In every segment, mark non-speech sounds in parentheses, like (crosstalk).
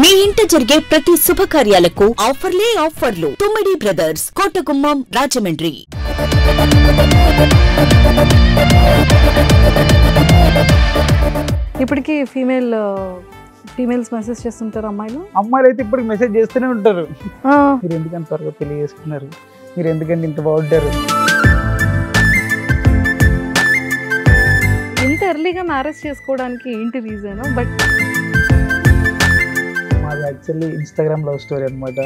మీ ఇంట జరిగే ప్రతి శుభకార్యాలకు ఆఫర్లే ఆఫర్లు తుమ్మిడి బ్రదర్స్ కోటగుమ్మం రాజమండ్రి ఇప్పటికీ ఫీమేల్ ఫీమేల్స్ మెసేజ్ చేస్తుంటారు అమ్మాయిలు అమ్మాయిలు అయితే ఇప్పటికి మెసేజ్ చేస్తూనే ఉంటారు మీరు ఎందుకని త్వరగా తెలియజేసుకున్నారు చేసుకున్నారు మీరు ఎందుకని ఇంత బాగుంటారు ఇంత ఎర్లీగా మ్యారేజ్ చేసుకోవడానికి ఏంటి రీజన్ బట్ మాది యాక్చువల్లీ ఇన్స్టాగ్రామ్ లవ్ స్టోరీ అనమాట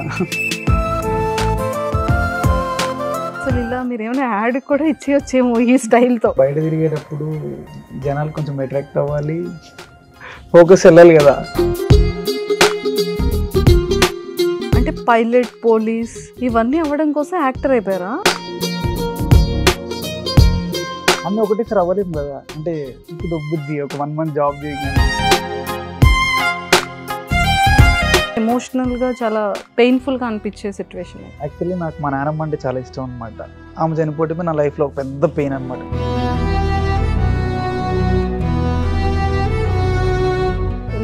అసలు ఇలా మీరేమైనా యాడ్ కూడా ఇచ్చేయచ్చేమో ఈ స్టైల్తో బయట తిరిగేటప్పుడు జనాలు కొంచెం అట్రాక్ట్ అవ్వాలి ఫోకస్ వెళ్ళాలి కదా అంటే పైలట్ పోలీస్ ఇవన్నీ అవ్వడం కోసం యాక్టర్ అయిపోయారా అన్నీ ఒకటేసారి అవ్వలేము కదా అంటే ఇప్పుడు ఒక వన్ మంత్ జాబ్ చేయగానే ఎమోషనల్గా చాలా పెయిన్ఫుల్గా అనిపించే సిచ్యువేషన్ యాక్చువల్లీ నాకు మా నానమ్మ అంటే చాలా ఇష్టం అనమాట ఆమె చనిపోవటమే నా లైఫ్లో పెద్ద పెయిన్ అనమాట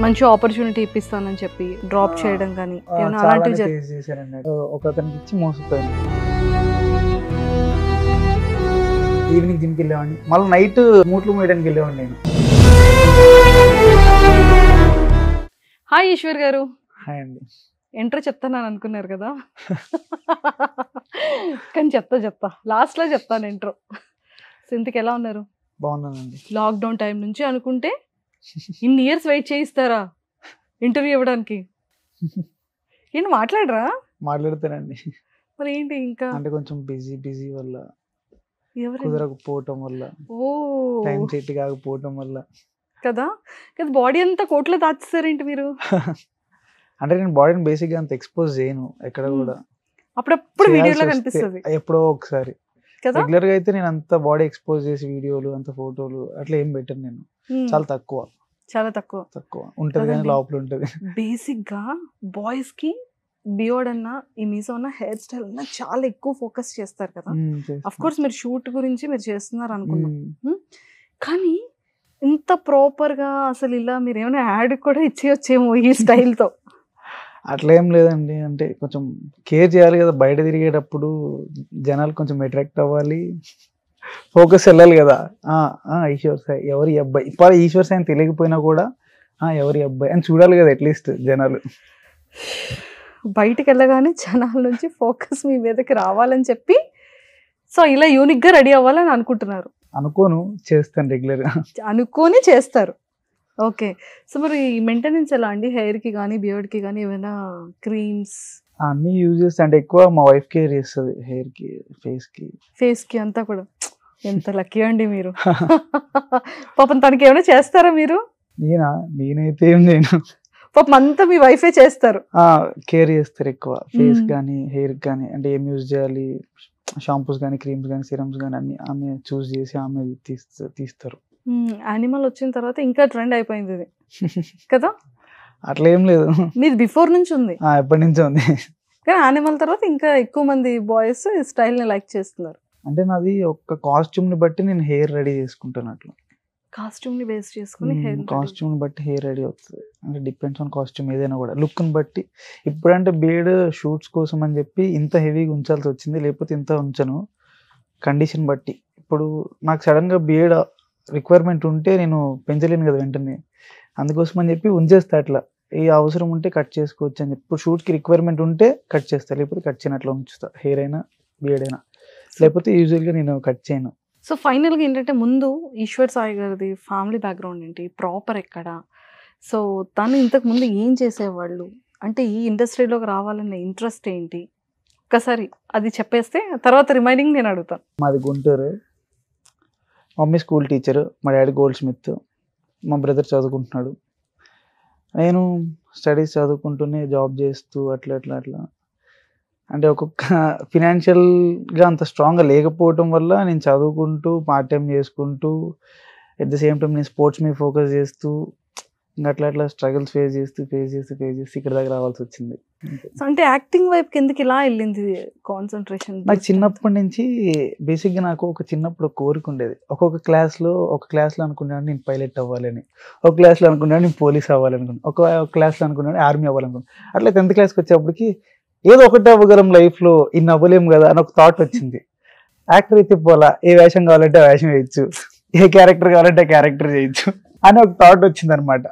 మంచి ఆపర్చునిటీ ఇప్పిస్తానని చెప్పి డ్రాప్ చేయడం కానీ అలాంటివి ఇచ్చి మోసపోయాను ఈవినింగ్ జిమ్కి వెళ్ళేవాడిని మళ్ళీ నైట్ మూట్లు మూయడానికి వెళ్ళేవాడిని నేను హాయ్ ఈశ్వర్ గారు హాయ్ అండి చెప్తాను అని అనుకున్నారు కదా కానీ చెప్తా చెప్తా లాస్ట్లో చెప్తాను ఎంట్రో సింతకి ఎలా ఉన్నారు బాగున్నానండి లాక్డౌన్ టైం నుంచి అనుకుంటే ఇన్ని ఇయర్స్ వెయిట్ చేయిస్తారా ఇంటర్వ్యూ ఇవ్వడానికి ఏంటి మాట్లాడరా మాట్లాడతానండి మరి ఏంటి ఇంకా అంటే కొంచెం బిజీ బిజీ వల్ల కుదరకపోవటం వల్ల ఓ టైం సెట్ కాకపోవటం వల్ల కదా కదా బాడీ అంతా కోట్లో దాచేసారేంటి మీరు (laughs) అంటే నేను బాడీని బేసిక్గా అంత ఎక్స్పోజ్ చేయను ఎక్కడ hmm. కూడా అప్పుడప్పుడు వీడియోలో కనిపిస్తుంది ఎప్పుడో ఒకసారి రెగ్యులర్ గా అయితే నేను అంత బాడీ ఎక్స్పోజ్ చేసి వీడియోలు అంత ఫోటోలు అట్లా ఏం పెట్టాను నేను hmm. చాలా తక్కువ చాలా తక్కువ తక్కువ ఉంటది కానీ లోపల ఉంటది బేసిక్ గా బాయ్స్ కి బియోడ్ అన్న ఈ మీసో అన్న హెయిర్ స్టైల్ అన్న చాలా ఎక్కువ ఫోకస్ చేస్తారు కదా అఫ్ hmm, కోర్స్ మీరు షూట్ గురించి మీరు చేస్తున్నారు అనుకున్నాం కానీ ఇంత ప్రాపర్ గా అసలు ఇలా మీరు ఏమైనా యాడ్ కూడా ఇచ్చేయొచ్చేమో ఈ స్టైల్ తో అట్లా ఏం లేదండి అంటే కొంచెం కేర్ చేయాలి కదా బయట తిరిగేటప్పుడు జనాలు కొంచెం అట్రాక్ట్ అవ్వాలి ఫోకస్ వెళ్ళాలి కదా ఈశ్వర్ సాయి ఎవరి అబ్బాయి ఇప్పుడు ఈశ్వర్ సాయి తెలియకపోయినా కూడా ఎవరి అబ్బాయి అని చూడాలి కదా అట్లీస్ట్ జనాలు బయటికి వెళ్ళగానే జనాల నుంచి ఫోకస్ మీ మీదకి రావాలని చెప్పి సో ఇలా యూనిక్గా రెడీ అవ్వాలని అనుకుంటున్నారు అనుకోను చేస్తాను రెగ్యులర్గా అనుకొని చేస్తారు ఓకే సో మరి మెయింటెనెన్స్ ఎలా అండి హెయిర్కి కానీ బియర్డ్కి కానీ ఏమైనా క్రీమ్స్ అన్ని యూజ్ చేస్తా అంటే ఎక్కువ మా వైఫ్ కేర్ చేస్తుంది హెయిర్కి ఫేస్కి ఫేస్కి అంతా కూడా ఎంత (laughs) లక్కీ అండి మీరు పాపం తనకి ఏమైనా చేస్తారా మీరు నేనా నేనైతే ఏం నేను పాపం అంతా మీ వైఫే చేస్తారు కేర్ చేస్తారు ఎక్కువ ఫేస్ కానీ హెయిర్ కానీ అంటే ఏం యూజ్ చేయాలి షాంపూస్ కానీ క్రీమ్స్ కానీ సిరమ్స్ కానీ అన్ని ఆమె చూస్ చేసి ఆమె తీస్తారు యానిమల్ వచ్చిన తర్వాత ఇంకా ట్రెండ్ అయిపోయింది ఇది కదా అట్లా ఏం లేదు మీది బిఫోర్ నుంచి ఉంది ఎప్పటి నుంచో ఉంది కానీ యానిమల్ తర్వాత ఇంకా ఎక్కువ మంది బాయ్స్ స్టైల్ ని లైక్ చేస్తున్నారు అంటే నాది ఒక కాస్ట్యూమ్ ని బట్టి నేను హెయిర్ రెడీ చేసుకుంటాను అట్లా కాస్ట్యూమ్ ని బేస్ చేసుకుని హెయిర్ కాస్ట్యూమ్ ని బట్టి హెయిర్ రెడీ అవుతుంది అంటే డిపెండ్స్ ఆన్ కాస్ట్యూమ్ ఏదైనా కూడా లుక్ ని బట్టి ఇప్పుడంటే బీడ్ షూట్స్ కోసం అని చెప్పి ఇంత హెవీగా ఉంచాల్సి వచ్చింది లేకపోతే ఇంత ఉంచను కండిషన్ బట్టి ఇప్పుడు నాకు సడన్ గా బీడ్ రిక్వైర్మెంట్ ఉంటే నేను పెంచలేను కదా వెంటనే అందుకోసం అని చెప్పి ఉంచేస్తా అట్లా ఏ అవసరం ఉంటే కట్ చేసుకోవచ్చు అని చెప్పి షూట్కి రిక్వైర్మెంట్ ఉంటే కట్ చేస్తా లేకపోతే కట్ అట్లా ఉంచుతా హెయిర్ అయినా బియర్డ్ అయినా లేకపోతే యూజువల్గా నేను కట్ చేయను సో ఫైనల్గా ఏంటంటే ముందు ఈశ్వర్ సాయి గారిది ఫ్యామిలీ బ్యాక్గ్రౌండ్ ఏంటి ప్రాపర్ ఎక్కడ సో తను ఇంతకు ముందు ఏం చేసేవాళ్ళు అంటే ఈ ఇండస్ట్రీలోకి రావాలన్న ఇంట్రెస్ట్ ఏంటి ఒక్కసారి అది చెప్పేస్తే తర్వాత రిమైనింగ్ నేను అడుగుతాను మాది గుంటూరు మమ్మీ స్కూల్ టీచర్ మా డాడీ గోల్డ్ స్మిత్ మా బ్రదర్ చదువుకుంటున్నాడు నేను స్టడీస్ చదువుకుంటూనే జాబ్ చేస్తూ అట్లా అట్లా అట్లా అంటే ఒక్కొక్క ఫినాన్షియల్గా అంత స్ట్రాంగ్గా లేకపోవటం వల్ల నేను చదువుకుంటూ పార్ట్ టైం చేసుకుంటూ ఎట్ ద సేమ్ టైం నేను స్పోర్ట్స్ మీద ఫోకస్ చేస్తూ ఇంకా అట్లా అట్లా స్ట్రగుల్స్ ఫేస్ చేస్తూ ఫేస్ చేస్తూ ఫేస్ చేస్తూ ఇక్కడ దగ్గర రావాల్సి వచ్చింది అంటే యాక్టింగ్ వైపు కిందకి ఇలా వెళ్ళింది కాన్సన్ట్రేషన్ నాకు చిన్నప్పటి నుంచి బేసిక్గా నాకు ఒక చిన్నప్పుడు కోరిక ఉండేది ఒక్కొక్క క్లాస్లో ఒక క్లాస్లో అనుకున్నాను నేను పైలట్ అవ్వాలని ఒక క్లాస్లో అనుకున్నాను నేను పోలీస్ అవ్వాలనుకున్నాను ఒక క్లాస్లో అనుకున్నాను ఆర్మీ అవ్వాలనుకున్నాను అట్లా టెన్త్ క్లాస్కి వచ్చేప్పటికి ఏదో ఒకటే అవ్వగలం లైఫ్లో ఇన్ని అవ్వలేము కదా అని ఒక థాట్ వచ్చింది యాక్టర్ అయితే పోలా ఏ వేషం కావాలంటే ఆ వేషం వేయచ్చు ఏ క్యారెక్టర్ కావాలంటే క్యారెక్టర్ చేయొచ్చు అని ఒక థాట్ వచ్చింది అనమాట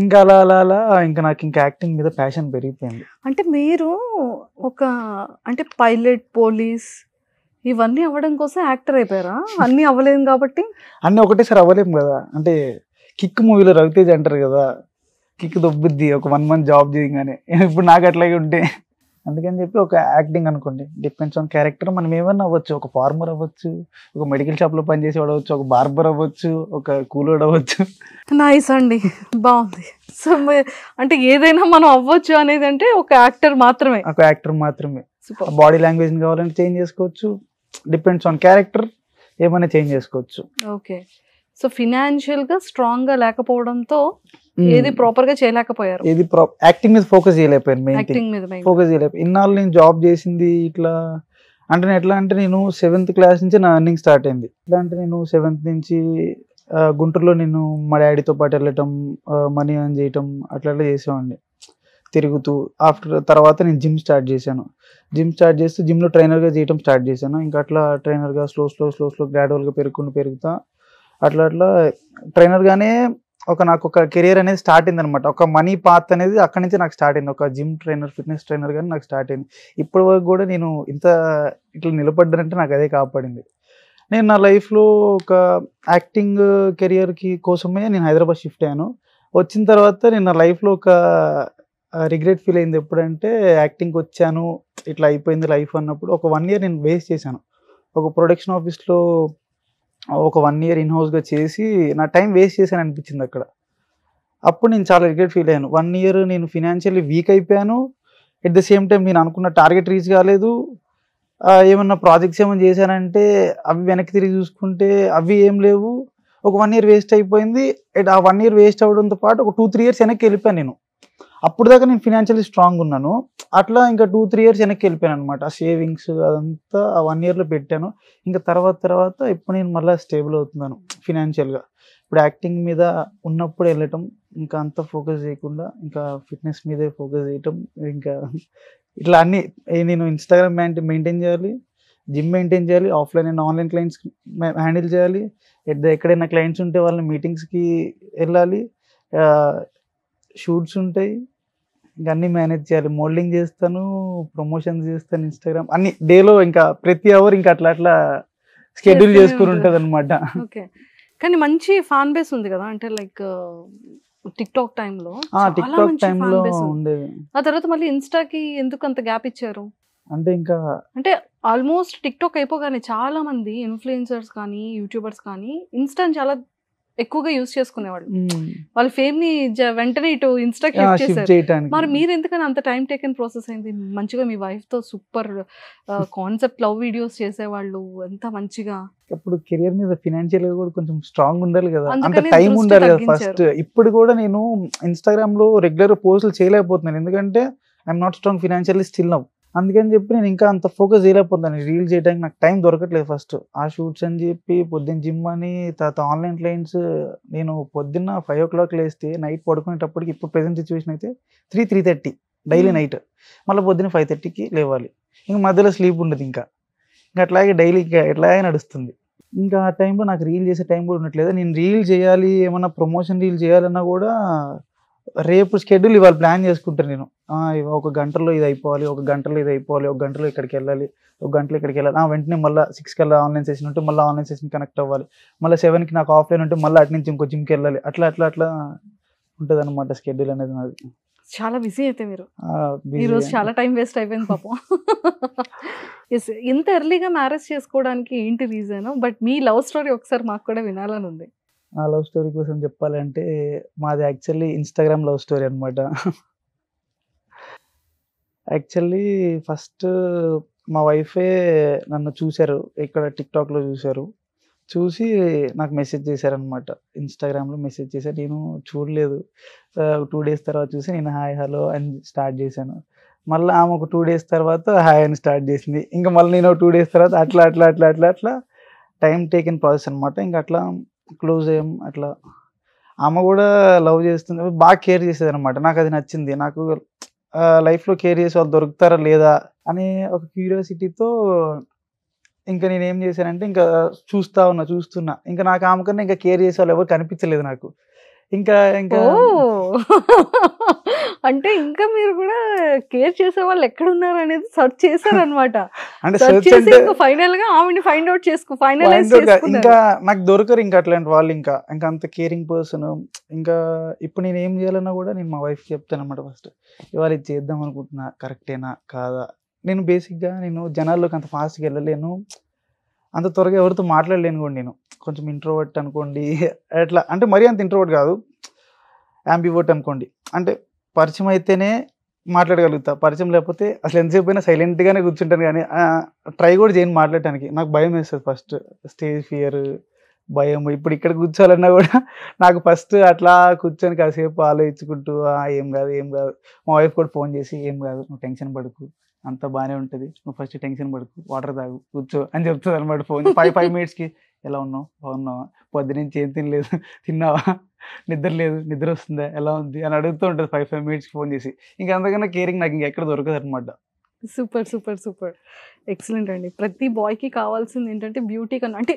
ఇంకా అలా అలా అలా ఇంకా నాకు ఇంకా యాక్టింగ్ మీద ప్యాషన్ పెరిగిపోయింది అంటే మీరు ఒక అంటే పైలట్ పోలీస్ ఇవన్నీ అవ్వడం కోసం యాక్టర్ అయిపోయారా అన్నీ అవ్వలేము కాబట్టి అన్నీ ఒకటేసారి అవ్వలేము కదా అంటే కిక్ మూవీలో రవితేజ్ అంటారు కదా కిక్ దొబ్బుద్ది ఒక వన్ మంత్ జాబ్ చేయగానే ఇప్పుడు నాకు అట్లాగే ఉంటే అందుకని చెప్పి ఒక యాక్టింగ్ అనుకోండి డిపెండ్స్ ఆన్ క్యారెక్టర్ మనం ఏమన్నా అవ్వచ్చు ఒక ఫార్మర్ అవ్వచ్చు ఒక మెడికల్ షాప్లో పనిచేసేవాడు అవ్వచ్చు ఒక బార్బర్ అవ్వచ్చు ఒక కూలోడు అవ్వచ్చు నైస్ అండి బాగుంది సో అంటే ఏదైనా మనం అవ్వచ్చు అనేది అంటే ఒక యాక్టర్ మాత్రమే ఒక యాక్టర్ మాత్రమే బాడీ లాంగ్వేజ్ కావాలంటే చేంజ్ చేసుకోవచ్చు డిపెండ్స్ ఆన్ క్యారెక్టర్ ఏమైనా చేంజ్ చేసుకోవచ్చు ఓకే సో ఫినాన్షియల్ గా స్ట్రాంగ్ గా లేకపోవడంతో ఏది ప్రాపర్ గా చేయలేకపోయారు ఏది యాక్టింగ్ మీద ఫోకస్ చేయలేకపోయాను యాక్టింగ్ మీద ఫోకస్ చేయలేకపోయాను ఇన్నాళ్ళు నేను జాబ్ చేసింది ఇట్లా అంటే నేను ఎట్లా అంటే నేను సెవెంత్ క్లాస్ నుంచి నా అర్నింగ్ స్టార్ట్ అయింది ఎట్లా అంటే నేను సెవెంత్ నుంచి గుంటూరులో నేను మా డాడీతో పాటు వెళ్ళటం మనీ అర్న్ చేయటం అట్లా చేసేవాడిని తిరుగుతూ ఆఫ్టర్ తర్వాత నేను జిమ్ స్టార్ట్ చేశాను జిమ్ స్టార్ట్ చేస్తూ జిమ్లో ట్రైనర్గా చేయటం స్టార్ట్ చేశాను ఇంకా అట్లా ట్రైనర్గా స్లో స్లో స్లో స్లో గ్రాడ్యువల్గా పెరుగుకుంటూ పెరుగుతా అట్లా అట్లా ట్రైనర్గానే ఒక నాకు ఒక కెరియర్ అనేది స్టార్ట్ అయింది అనమాట ఒక మనీ పాత్ అనేది అక్కడి నుంచి నాకు స్టార్ట్ అయింది ఒక జిమ్ ట్రైనర్ ఫిట్నెస్ ట్రైనర్ కానీ నాకు స్టార్ట్ అయింది ఇప్పటి వరకు కూడా నేను ఇంత ఇట్లా నిలబడ్డానంటే నాకు అదే కాపాడింది నేను నా లైఫ్లో ఒక యాక్టింగ్ కెరియర్కి కోసమే నేను హైదరాబాద్ షిఫ్ట్ అయ్యాను వచ్చిన తర్వాత నేను నా లైఫ్లో ఒక రిగ్రెట్ ఫీల్ అయింది ఎప్పుడంటే యాక్టింగ్కి వచ్చాను ఇట్లా అయిపోయింది లైఫ్ అన్నప్పుడు ఒక వన్ ఇయర్ నేను వేస్ట్ చేశాను ఒక ప్రొడక్షన్ ఆఫీస్లో ఒక వన్ ఇయర్ ఇన్ హౌస్గా చేసి నా టైం వేస్ట్ చేశాను అనిపించింది అక్కడ అప్పుడు నేను చాలా రిగ్రెట్ ఫీల్ అయ్యాను వన్ ఇయర్ నేను ఫినాన్షియల్లీ వీక్ అయిపోయాను ఎట్ ద సేమ్ టైం నేను అనుకున్న టార్గెట్ రీచ్ కాలేదు ఏమన్నా ప్రాజెక్ట్స్ ఏమైనా చేశానంటే అవి వెనక్కి తిరిగి చూసుకుంటే అవి ఏం లేవు ఒక వన్ ఇయర్ వేస్ట్ అయిపోయింది ఆ వన్ ఇయర్ వేస్ట్ అవడంతో పాటు ఒక టూ త్రీ ఇయర్స్ వెనక్కి వెళ్ళిపోయాను నేను అప్పుడు దాకా నేను ఫినాన్షియల్లీ స్ట్రాంగ్ ఉన్నాను అట్లా ఇంకా టూ త్రీ ఇయర్స్ వెనక్కి వెళ్ళిపోయాను అనమాట ఆ సేవింగ్స్ అదంతా ఆ వన్ ఇయర్లో పెట్టాను ఇంకా తర్వాత తర్వాత ఇప్పుడు నేను మళ్ళీ స్టేబుల్ అవుతున్నాను ఫినాన్షియల్గా ఇప్పుడు యాక్టింగ్ మీద ఉన్నప్పుడు వెళ్ళటం ఇంకా అంత ఫోకస్ చేయకుండా ఇంకా ఫిట్నెస్ మీదే ఫోకస్ చేయటం ఇంకా ఇట్లా అన్ని నేను ఇన్స్టాగ్రామ్ మెయింటైన్ చేయాలి జిమ్ మెయింటైన్ చేయాలి offline and online clients handle చేయాలి ఎక్కడైనా క్లయింట్స్ ఉంటే వాళ్ళ మీటింగ్స్కి వెళ్ళాలి షూట్స్ ఉంటాయి ఇంకా అన్నీ మేనేజ్ చేయాలి మోల్డింగ్ చేస్తాను ప్రమోషన్స్ చేస్తాను ఇన్స్టాగ్రామ్ అన్ని డేలో ఇంకా ప్రతి అవర్ ఇంకా అట్లా అట్లా షెడ్యూల్ చేసుకుని ఉంటుంది అనమాట కానీ మంచి ఫ్యాన్ బేస్ ఉంది కదా అంటే లైక్ టిక్ టాక్ టైంలో టిక్ టాక్ టైంలో ఉండేది ఆ తర్వాత మళ్ళీ ఇన్స్టాకి ఎందుకు అంత గ్యాప్ ఇచ్చారు అంటే ఇంకా అంటే ఆల్మోస్ట్ టిక్ టాక్ అయిపోగానే చాలా మంది ఇన్ఫ్లుయెన్సర్స్ కానీ యూట్యూబర్స్ కానీ ఇన్స్టాని చాలా ఎక్కువగా యూజ్ చేసుకునేవాళ్ళు వాళ్ళ ఫేమ్ ని వెంటనే ఇటు ఇన్స్టాకి మరి మీరు ఎందుకని అంత టైం టేకన్ ప్రాసెస్ అయింది మంచిగా మీ వైఫ్ తో సూపర్ కాన్సెప్ట్ లవ్ వీడియోస్ చేసేవాళ్ళు ఎంత మంచిగా ఇప్పుడు కెరియర్ మీద ఫినాన్షియల్ గా కూడా కొంచెం స్ట్రాంగ్ ఉండాలి కదా అంత టైం ఉండాలి కదా ఫస్ట్ ఇప్పుడు కూడా నేను ఇన్స్టాగ్రామ్ లో రెగ్యులర్ పోస్టులు చేయలేకపోతున్నాను ఎందుకంటే I'm not strong financially still now అందుకని చెప్పి నేను ఇంకా అంత ఫోకస్ చేయలేకపోతాను రీల్ చేయడానికి నాకు టైం దొరకట్లేదు ఫస్ట్ ఆ షూట్స్ అని చెప్పి పొద్దున్న జిమ్ అని తర్వాత ఆన్లైన్ క్లయింట్స్ నేను పొద్దున్న ఫైవ్ ఓ క్లాక్ లేస్తే నైట్ పడుకునేటప్పటికి ఇప్పుడు ప్రెసెంట్ సిచ్యువేషన్ అయితే three three thirty daily night మళ్ళీ పొద్దున్న ఫైవ్ థర్టీకి లేవాలి ఇంకా మధ్యలో స్లీప్ ఉండదు ఇంకా ఇంకా అట్లాగే డైలీ ఇంకా ఎట్లాగే నడుస్తుంది ఇంకా ఆ టైంలో నాకు రీల్ చేసే టైం కూడా ఉండట్లేదు నేను రీల్ చేయాలి ఏమన్నా ప్రమోషన్ రీల్ చేయాలన్నా కూడా రేపు షెడ్యూల్ ఇవాళ ప్లాన్ చేసుకుంటాను నేను ఒక గంటలో ఇది అయిపోవాలి ఒక గంటలో ఇది అయిపోవాలి ఒక గంటలో ఇక్కడికి వెళ్ళాలి ఒక గంటలో ఇక్కడికి వెళ్ళాలి వెంటనే మళ్ళీ సిక్స్ కల్లా ఆన్లైన్ సెషన్ ఉంటే మళ్ళీ ఆన్లైన్ సెషన్ కనెక్ట్ అవ్వాలి మళ్ళీ సెవెన్కి నాకు ఆఫ్లైన్ ఉంటే మళ్ళీ అటు నుంచి ఇంకో జిమ్కి వెళ్ళాలి అట్లా అట్లా అట్లా ఉంటుంది అనమాట షెడ్యూల్ అనేది నాది చాలా బిజీ అయితే మీరు ఈరోజు చాలా టైం వేస్ట్ అయిపోయింది పాపం ఎస్ ఇంత ఎర్లీగా మ్యారేజ్ చేసుకోవడానికి ఏంటి రీజన్ బట్ మీ లవ్ స్టోరీ ఒకసారి మాకు కూడా వినాలని ఉంది నా లవ్ స్టోరీ కోసం చెప్పాలంటే మాది యాక్చువల్లీ ఇన్స్టాగ్రామ్ లవ్ స్టోరీ అనమాట యాక్చువల్లీ ఫస్ట్ మా వైఫే నన్ను చూశారు ఇక్కడ టిక్టాక్లో చూశారు చూసి నాకు మెసేజ్ చేశారనమాట ఇన్స్టాగ్రామ్లో మెసేజ్ చేశారు నేను చూడలేదు టూ డేస్ తర్వాత చూసి నేను హాయ్ హలో అని స్టార్ట్ చేశాను మళ్ళీ ఆమె ఒక టూ డేస్ తర్వాత హాయ్ అని స్టార్ట్ చేసింది ఇంకా మళ్ళీ నేను టూ డేస్ తర్వాత అట్లా అట్లా అట్లా అట్లా అట్లా టైం టేకింగ్ ప్రాసెస్ అనమాట ఇంకా అట్లా క్లోజ్ అయ్యాం అట్లా ఆమె కూడా లవ్ చేస్తుంది బాగా కేర్ చేసేది అనమాట నాకు అది నచ్చింది నాకు లైఫ్లో కేర్ చేసే వాళ్ళు దొరుకుతారా లేదా అనే ఒక క్యూరియాసిటీతో ఇంకా నేనేం చేశానంటే ఇంకా చూస్తా ఉన్నా చూస్తున్నా ఇంకా నాకు ఆమె కన్నా ఇంకా కేర్ చేసే వాళ్ళు ఎవరు కనిపించలేదు నాకు ఇంకా ఇంకా (laughs) అంటే ఇంకా మీరు కూడా కేర్ చేసే వాళ్ళు ఎక్కడ ఉన్నారు అనేది సెర్చ్ చేశారనమాట అనమాట ఫైనల్ గా ఆమెని ఫైండ్ అవుట్ చేసుకో ఫైనలైజ్ ఇంకా నాకు దొరకరు ఇంకా అట్లాంటి వాళ్ళు ఇంకా ఇంకా అంత కేరింగ్ పర్సన్ ఇంకా ఇప్పుడు నేను ఏం చేయాలన్నా కూడా నేను మా వైఫ్ చెప్తాను అనమాట ఫస్ట్ ఇవాళ ఇది చేద్దాం అనుకుంటున్నా కరెక్టేనా కాదా నేను బేసిక్గా నేను జనాల్లోకి అంత ఫాస్ట్గా వెళ్ళలేను అంత త్వరగా ఎవరితో మాట్లాడలేను కూడా నేను కొంచెం ఇంట్రోవర్ట్ అనుకోండి అట్లా అంటే మరీ అంత ఇంట్రోవర్ట్ కాదు యాంబివర్ట్ అనుకోండి అంటే పరిచయం అయితేనే మాట్లాడగలుగుతా పరిచయం లేకపోతే అసలు ఎంతసేపు అయినా సైలెంట్గానే కూర్చుంటాను కానీ ట్రై కూడా చేయను మాట్లాడటానికి నాకు భయం వేస్తుంది ఫస్ట్ స్టేజ్ ఫియర్ భయం ఇప్పుడు ఇక్కడ కూర్చోవాలన్నా కూడా నాకు ఫస్ట్ అట్లా కూర్చొని కాసేపు ఆలోచించుకుంటూ ఏం కాదు ఏం కాదు మా వైఫ్ కూడా ఫోన్ చేసి ఏం కాదు నువ్వు టెన్షన్ పడుకు అంత బాగానే ఉంటుంది నువ్వు ఫస్ట్ టెన్షన్ పడుకు వాటర్ తాగు కూర్చో అని చెప్తుంది అనమాట ఫోన్ ఫైవ్ ఫైవ్ మినిట్స్కి ఎలా ఉన్నావు బాగున్నావా పొద్దు నుంచి ఏం తినలేదు (laughs) తిన్నావా నిద్ర లేదు నిద్ర వస్తుందా ఎలా ఉంది అని అడుగుతూ ఉంటుంది ఫైవ్ ఫైవ్ మినిట్స్కి ఫోన్ చేసి ఇంకా అంతకన్నా కేరింగ్ నాకు ఎక్కడ దొరకదు అనమాట సూపర్ సూపర్ సూపర్ ఎక్సలెంట్ అండి ప్రతి బాయ్కి కావాల్సింది ఏంటంటే బ్యూటీ కన్నా అంటే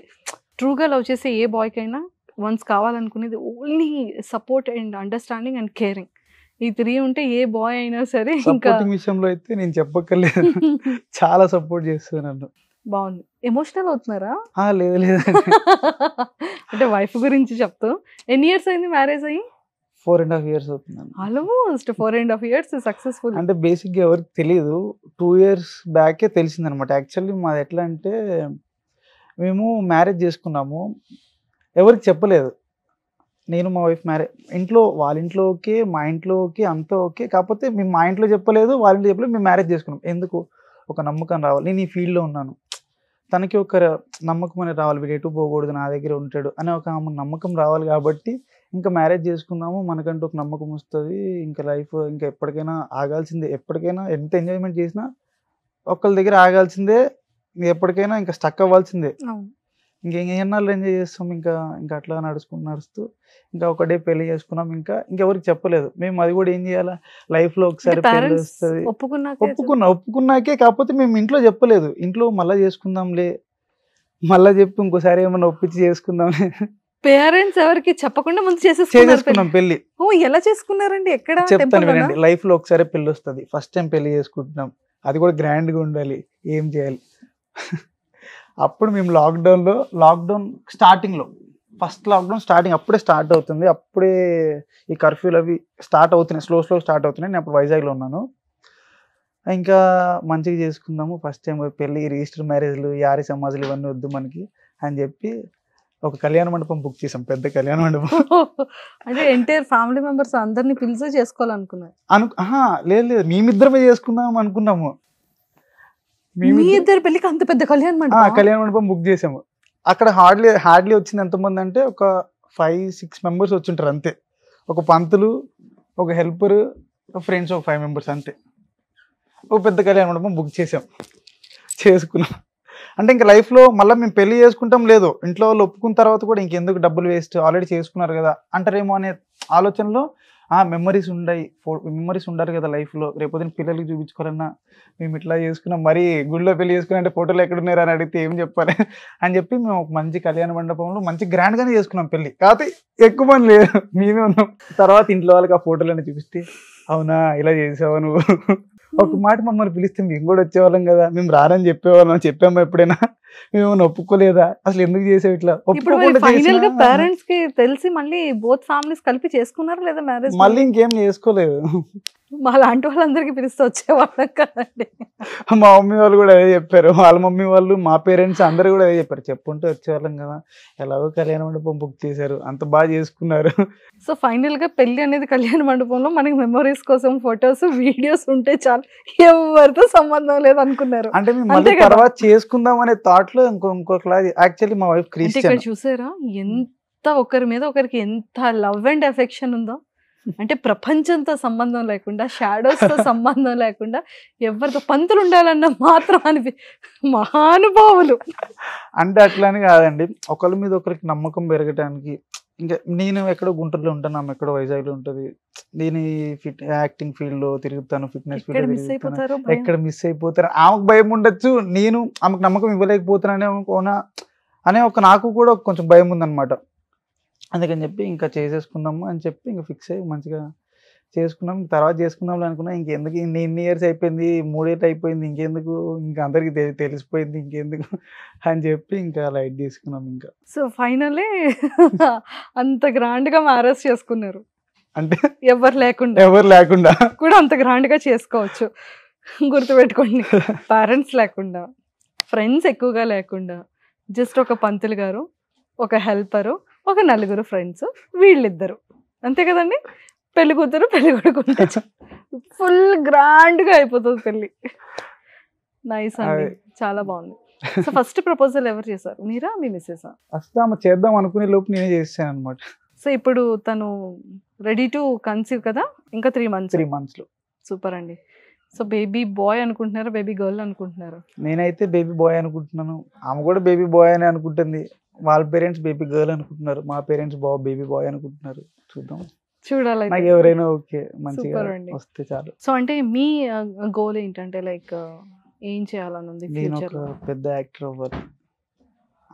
ట్రూగా లవ్ చేసే ఏ బాయ్కి అయినా వన్స్ కావాలనుకునేది only support and understanding and caring ఈ త్రీ ఉంటే ఏ బాయ్ అయినా సరే ఇంకా విషయంలో అయితే నేను చెప్పక్కర్లేదు (laughs) చాలా సపోర్ట్ చేస్తున్నాను బాగుంది ఎమోషనల్ అవుతున్నారా లేదు లేదు (laughs) అంటే వైఫ్ గురించి చెప్తూ ఎన్ని ఇయర్స్ అయింది మ్యారేజ్ అయ్యి ఫోర్ అండ్ హాఫ్ ఇయర్స్ అవుతుంది almost four and half years successful అంటే బేసిక్గా ఎవరికి తెలియదు టూ ఇయర్స్ బ్యాకే తెలిసింది అనమాట యాక్చువల్లీ మాది ఎట్లా అంటే మేము మ్యారేజ్ చేసుకున్నాము ఎవరికి చెప్పలేదు నేను మా వైఫ్ మ్యారేజ్ ఇంట్లో వాళ్ళ ఇంట్లో ఓకే మా ఇంట్లో ఓకే అంతా ఓకే కాకపోతే మేము మా ఇంట్లో చెప్పలేదు వాళ్ళ ఇంట్లో చెప్పలేదు మేము మ్యారేజ్ చేసుకున్నాం ఎందుకు ఒక నమ్మకం రావాలి నేను ఈ ఫీల్డ్లో ఉన్నాను తనకి ఒక నమ్మకం అనేది రావాలి వీడు ఎటు పోకూడదు నా దగ్గర ఉంటాడు అనే ఒక ఆమె నమ్మకం రావాలి కాబట్టి ఇంకా మ్యారేజ్ చేసుకుందాము మనకంటూ ఒక నమ్మకం వస్తుంది ఇంకా లైఫ్ ఇంకా ఎప్పటికైనా ఆగాల్సిందే ఎప్పటికైనా ఎంత ఎంజాయ్మెంట్ చేసినా ఒకళ్ళ దగ్గర ఆగాల్సిందే ఎప్పటికైనా ఇంకా స్టక్ అవ్వాల్సిందే ఇంకా ఇంకెన్నాళ్ళు ఎంజాయ్ చేస్తాం ఇంకా ఇంకా అట్లా నడుచుకుని నడుస్తూ ఇంకా ఒక డే పెళ్లి చేసుకున్నాం ఇంకా ఇంకెవరికి చెప్పలేదు మేము అది కూడా ఏం చేయాలా లైఫ్ లో ఒకసారి పెళ్లి వస్తుంది ఒప్పుకున్నా ఒప్పుకున్నాకే కాకపోతే మేము ఇంట్లో చెప్పలేదు ఇంట్లో మళ్ళీ చేసుకుందాంలే మళ్ళా చెప్పి ఇంకోసారి ఏమైనా ఒప్పించి చేసుకుందాం పేరెంట్స్ ఎవరికి చెప్పకుండా ముందు చేసేసుకున్నాం పెళ్లి ఓ ఎలా చేసుకున్నారండి ఎక్కడ చెప్తాను వినండి లైఫ్ లో ఒకసారి పెళ్లి వస్తుంది ఫస్ట్ టైం పెళ్లి చేసుకుంటున్నాం అది కూడా గ్రాండ్ గా ఉండాలి ఏం చేయాలి అప్పుడు మేము లాక్డౌన్లో లాక్డౌన్ స్టార్టింగ్లో ఫస్ట్ లాక్డౌన్ స్టార్టింగ్ అప్పుడే స్టార్ట్ అవుతుంది అప్పుడే ఈ కర్ఫ్యూలు అవి స్టార్ట్ అవుతున్నాయి స్లో స్లో స్టార్ట్ అవుతున్నాయి నేను అప్పుడు వైజాగ్లో ఉన్నాను ఇంకా మంచిగా చేసుకుందాము ఫస్ట్ టైం పెళ్ళి రిజిస్టర్ మ్యారేజ్లు యారీ సమాజాలు ఇవన్నీ వద్దు మనకి అని చెప్పి ఒక కళ్యాణ మండపం బుక్ చేసాం పెద్ద కళ్యాణ మండపం (laughs) అంటే ఎంటైర్ ఫ్యామిలీ మెంబర్స్ అందరిని పిలిచే చేసుకోవాలనుకున్నారు అను లేదు లేదు మేమిద్దరమే చేసుకుందాం అనుకున్నాము మీ ఇద్దరు పెళ్ళికి అంత పెద్ద కళ్యాణ మండపం కళ్యాణ మండపం బుక్ చేసాము అక్కడ హార్డ్లీ హార్డ్లీ వచ్చింది ఎంతమంది అంటే ఒక ఫైవ్ సిక్స్ మెంబర్స్ వచ్చింటారు అంతే ఒక పంతులు ఒక హెల్పర్ ఫ్రెండ్స్ ఒక ఫైవ్ మెంబర్స్ అంతే ఒక పెద్ద కళ్యాణ మండపం బుక్ చేసాం చేసుకున్నాం అంటే ఇంకా లైఫ్లో మళ్ళీ మేము పెళ్లి చేసుకుంటాం లేదు ఇంట్లో వాళ్ళు ఒప్పుకున్న తర్వాత కూడా ఇంకెందుకు డబ్బులు వేస్ట్ ఆల్రెడీ చేసుకున్నారు కదా అంటారేమో అనే ఆలోచనలో ఆ మెమరీస్ ఉండయి మెమరీస్ ఉండరు కదా లైఫ్లో రేపొద్దున పిల్లలకి చూపించుకోవాలన్నా మేము ఇట్లా చేసుకున్నాం మరీ గుడిలో పెళ్లి చేసుకున్నాంటే ఫోటోలు ఎక్కడున్నారు అని అడిగితే ఏం చెప్పాలి అని చెప్పి మేము ఒక మంచి కళ్యాణ మండపంలో మంచి గ్రాండ్గానే చేసుకున్నాం పెళ్ళి కాకపోతే ఎక్కువ మంది లేదు మేమే ఉన్నాం తర్వాత ఇంట్లో వాళ్ళకి ఆ ఫోటోలన్నీ చూపిస్తే అవునా ఇలా చేసావా నువ్వు (laughs) ఒక మాట మమ్మల్ని పిలిస్తే మేము కూడా వచ్చేవాళ్ళం కదా మేము రారని చెప్పేవాళ్ళం చెప్పాము ఎప్పుడైనా మేము ఒప్పుకోలేదా అసలు ఎందుకు చేసావు ఇట్లా ఫైనల్ పేరెంట్స్ కి తెలిసి మళ్ళీ బోత్ ఫ్యామిలీస్ కలిపి చేసుకున్నారు లేదా మ్యారేజ్ మళ్ళీ ఇంకేం చేసుకోలేదు మా లాంటి వాళ్ళందరికీ పిలుస్తూ వచ్చేవాళ్ళం కదండి మా మమ్మీ వాళ్ళు కూడా అదే చెప్పారు వాళ్ళ మమ్మీ వాళ్ళు మా పేరెంట్స్ అందరూ కూడా అదే చెప్పారు చెప్పుకుంటూ వచ్చేవాళ్ళం కదా ఎలాగో కళ్యాణ మండపం బుక్ చేశారు అంత బాగా చేసుకున్నారు సో ఫైనల్గా పెళ్లి అనేది కళ్యాణ మండపంలో మనకి మెమరీస్ కోసం ఫొటోస్ వీడియోస్ ఉంటే చాలు ఎవరితో సంబంధం లేదు అనుకున్నారు అంటే మళ్ళీ తర్వాత చేసుకుందాం అనే థాట్ లో ఇంకో ఇంకొకలా యాక్చువల్లీ మా వైఫ్ క్రిస్టియన్ చూసారా ఎంత ఒకరి మీద ఒకరికి ఎంత లవ్ అండ్ ఎఫెక్షన్ ఉందో అంటే ప్రపంచంతో సంబంధం లేకుండా షాడోస్తో సంబంధం లేకుండా ఎవరితో పంతులు ఉండాలన్న మాత్రం అనిపి మహానుభావులు అంటే అట్లానే కాదండి ఒకరి మీద ఒకరికి నమ్మకం పెరగటానికి ఇంకా నేను ఎక్కడో గుంటూరులో ఉంటాను ఆమె ఎక్కడో వైజాగ్లో ఉంటుంది నేను ఫిట్ యాక్టింగ్ ఫీల్డ్ లో తిరుగుతాను ఫిట్నెస్ ఫీల్డ్ ఎక్కడ మిస్ అయిపోతారు ఆమెకు భయం ఉండొచ్చు నేను ఆమెకు నమ్మకం ఇవ్వలేకపోతున్నానే అనే ఒక నాకు కూడా కొంచెం భయం ఉందన్నమాట అందుకని చెప్పి ఇంకా చేసేసుకుందాము అని చెప్పి ఇంకా ఫిక్స్ అయ్యి మంచిగా చేసుకున్నాం తర్వాత చేసుకుందాం అనుకున్నా ఇంకెందుకు ఇన్ని ఇన్ని ఇయర్స్ అయిపోయింది మూడేళ్ళు అయిపోయింది ఇంకెందుకు ఇంకా అందరికి తెలిసిపోయింది ఇంకెందుకు (laughs) అని చెప్పి ఇంకా లైట్ తీసుకున్నాం ఇంకా సో ఫైనలీ (laughs) అంత గ్రాండ్గా మ్యారేజ్ చేసుకున్నారు అంటే ఎవరు లేకుండా ఎవరు లేకుండా కూడా అంత గ్రాండ్గా చేసుకోవచ్చు గుర్తుపెట్టుకోండి పేరెంట్స్ (laughs) లేకుండా ఫ్రెండ్స్ ఎక్కువగా లేకుండా జస్ట్ ఒక పంతులు గారు ఒక హెల్పరు ఒక నలుగురు ఫ్రెండ్స్ వీళ్ళిద్దరు అంతే కదండి పెళ్లి కూతురు పెళ్లి కొడుకు ఫుల్ (laughs) గ్రాండ్గా అయిపోతుంది పెళ్ళి నైస్ అండి చాలా బాగుంది సో ఫస్ట్ ప్రపోజల్ ఎవరు చేశారు మీరా మీ మిస్సెసా ఫస్ట్ ఆమె చేద్దాం అనుకునే లోపు నేనే చేశాను అనమాట సో ఇప్పుడు తను రెడీ టు కన్సీవ్ కదా ఇంకా త్రీ మంత్స్ త్రీ మంత్స్లో సూపర్ అండి సో బేబీ బాయ్ అనుకుంటున్నారా బేబీ గర్ల్ అనుకుంటున్నారు నేనైతే బేబీ బాయ్ అనుకుంటున్నాను ఆమె కూడా బేబీ బాయ్ అని అనుకుంటుంది వాళ్ళ పేరెంట్స్ బేబీ గర్ల్ అనుకుంటున్నారు మా పేరెంట్స్ బాబు బేబీ బాయ్ అనుకుంటున్నారు చూద్దాం చూడాలి నాకు ఎవరైనా ఓకే మంచిగా వస్తే చాలు సో అంటే మీ గోల్ ఏంటంటే లైక్ ఏం చేయాలని ఉంది నేను ఒక పెద్ద యాక్టర్ అవ్వాలి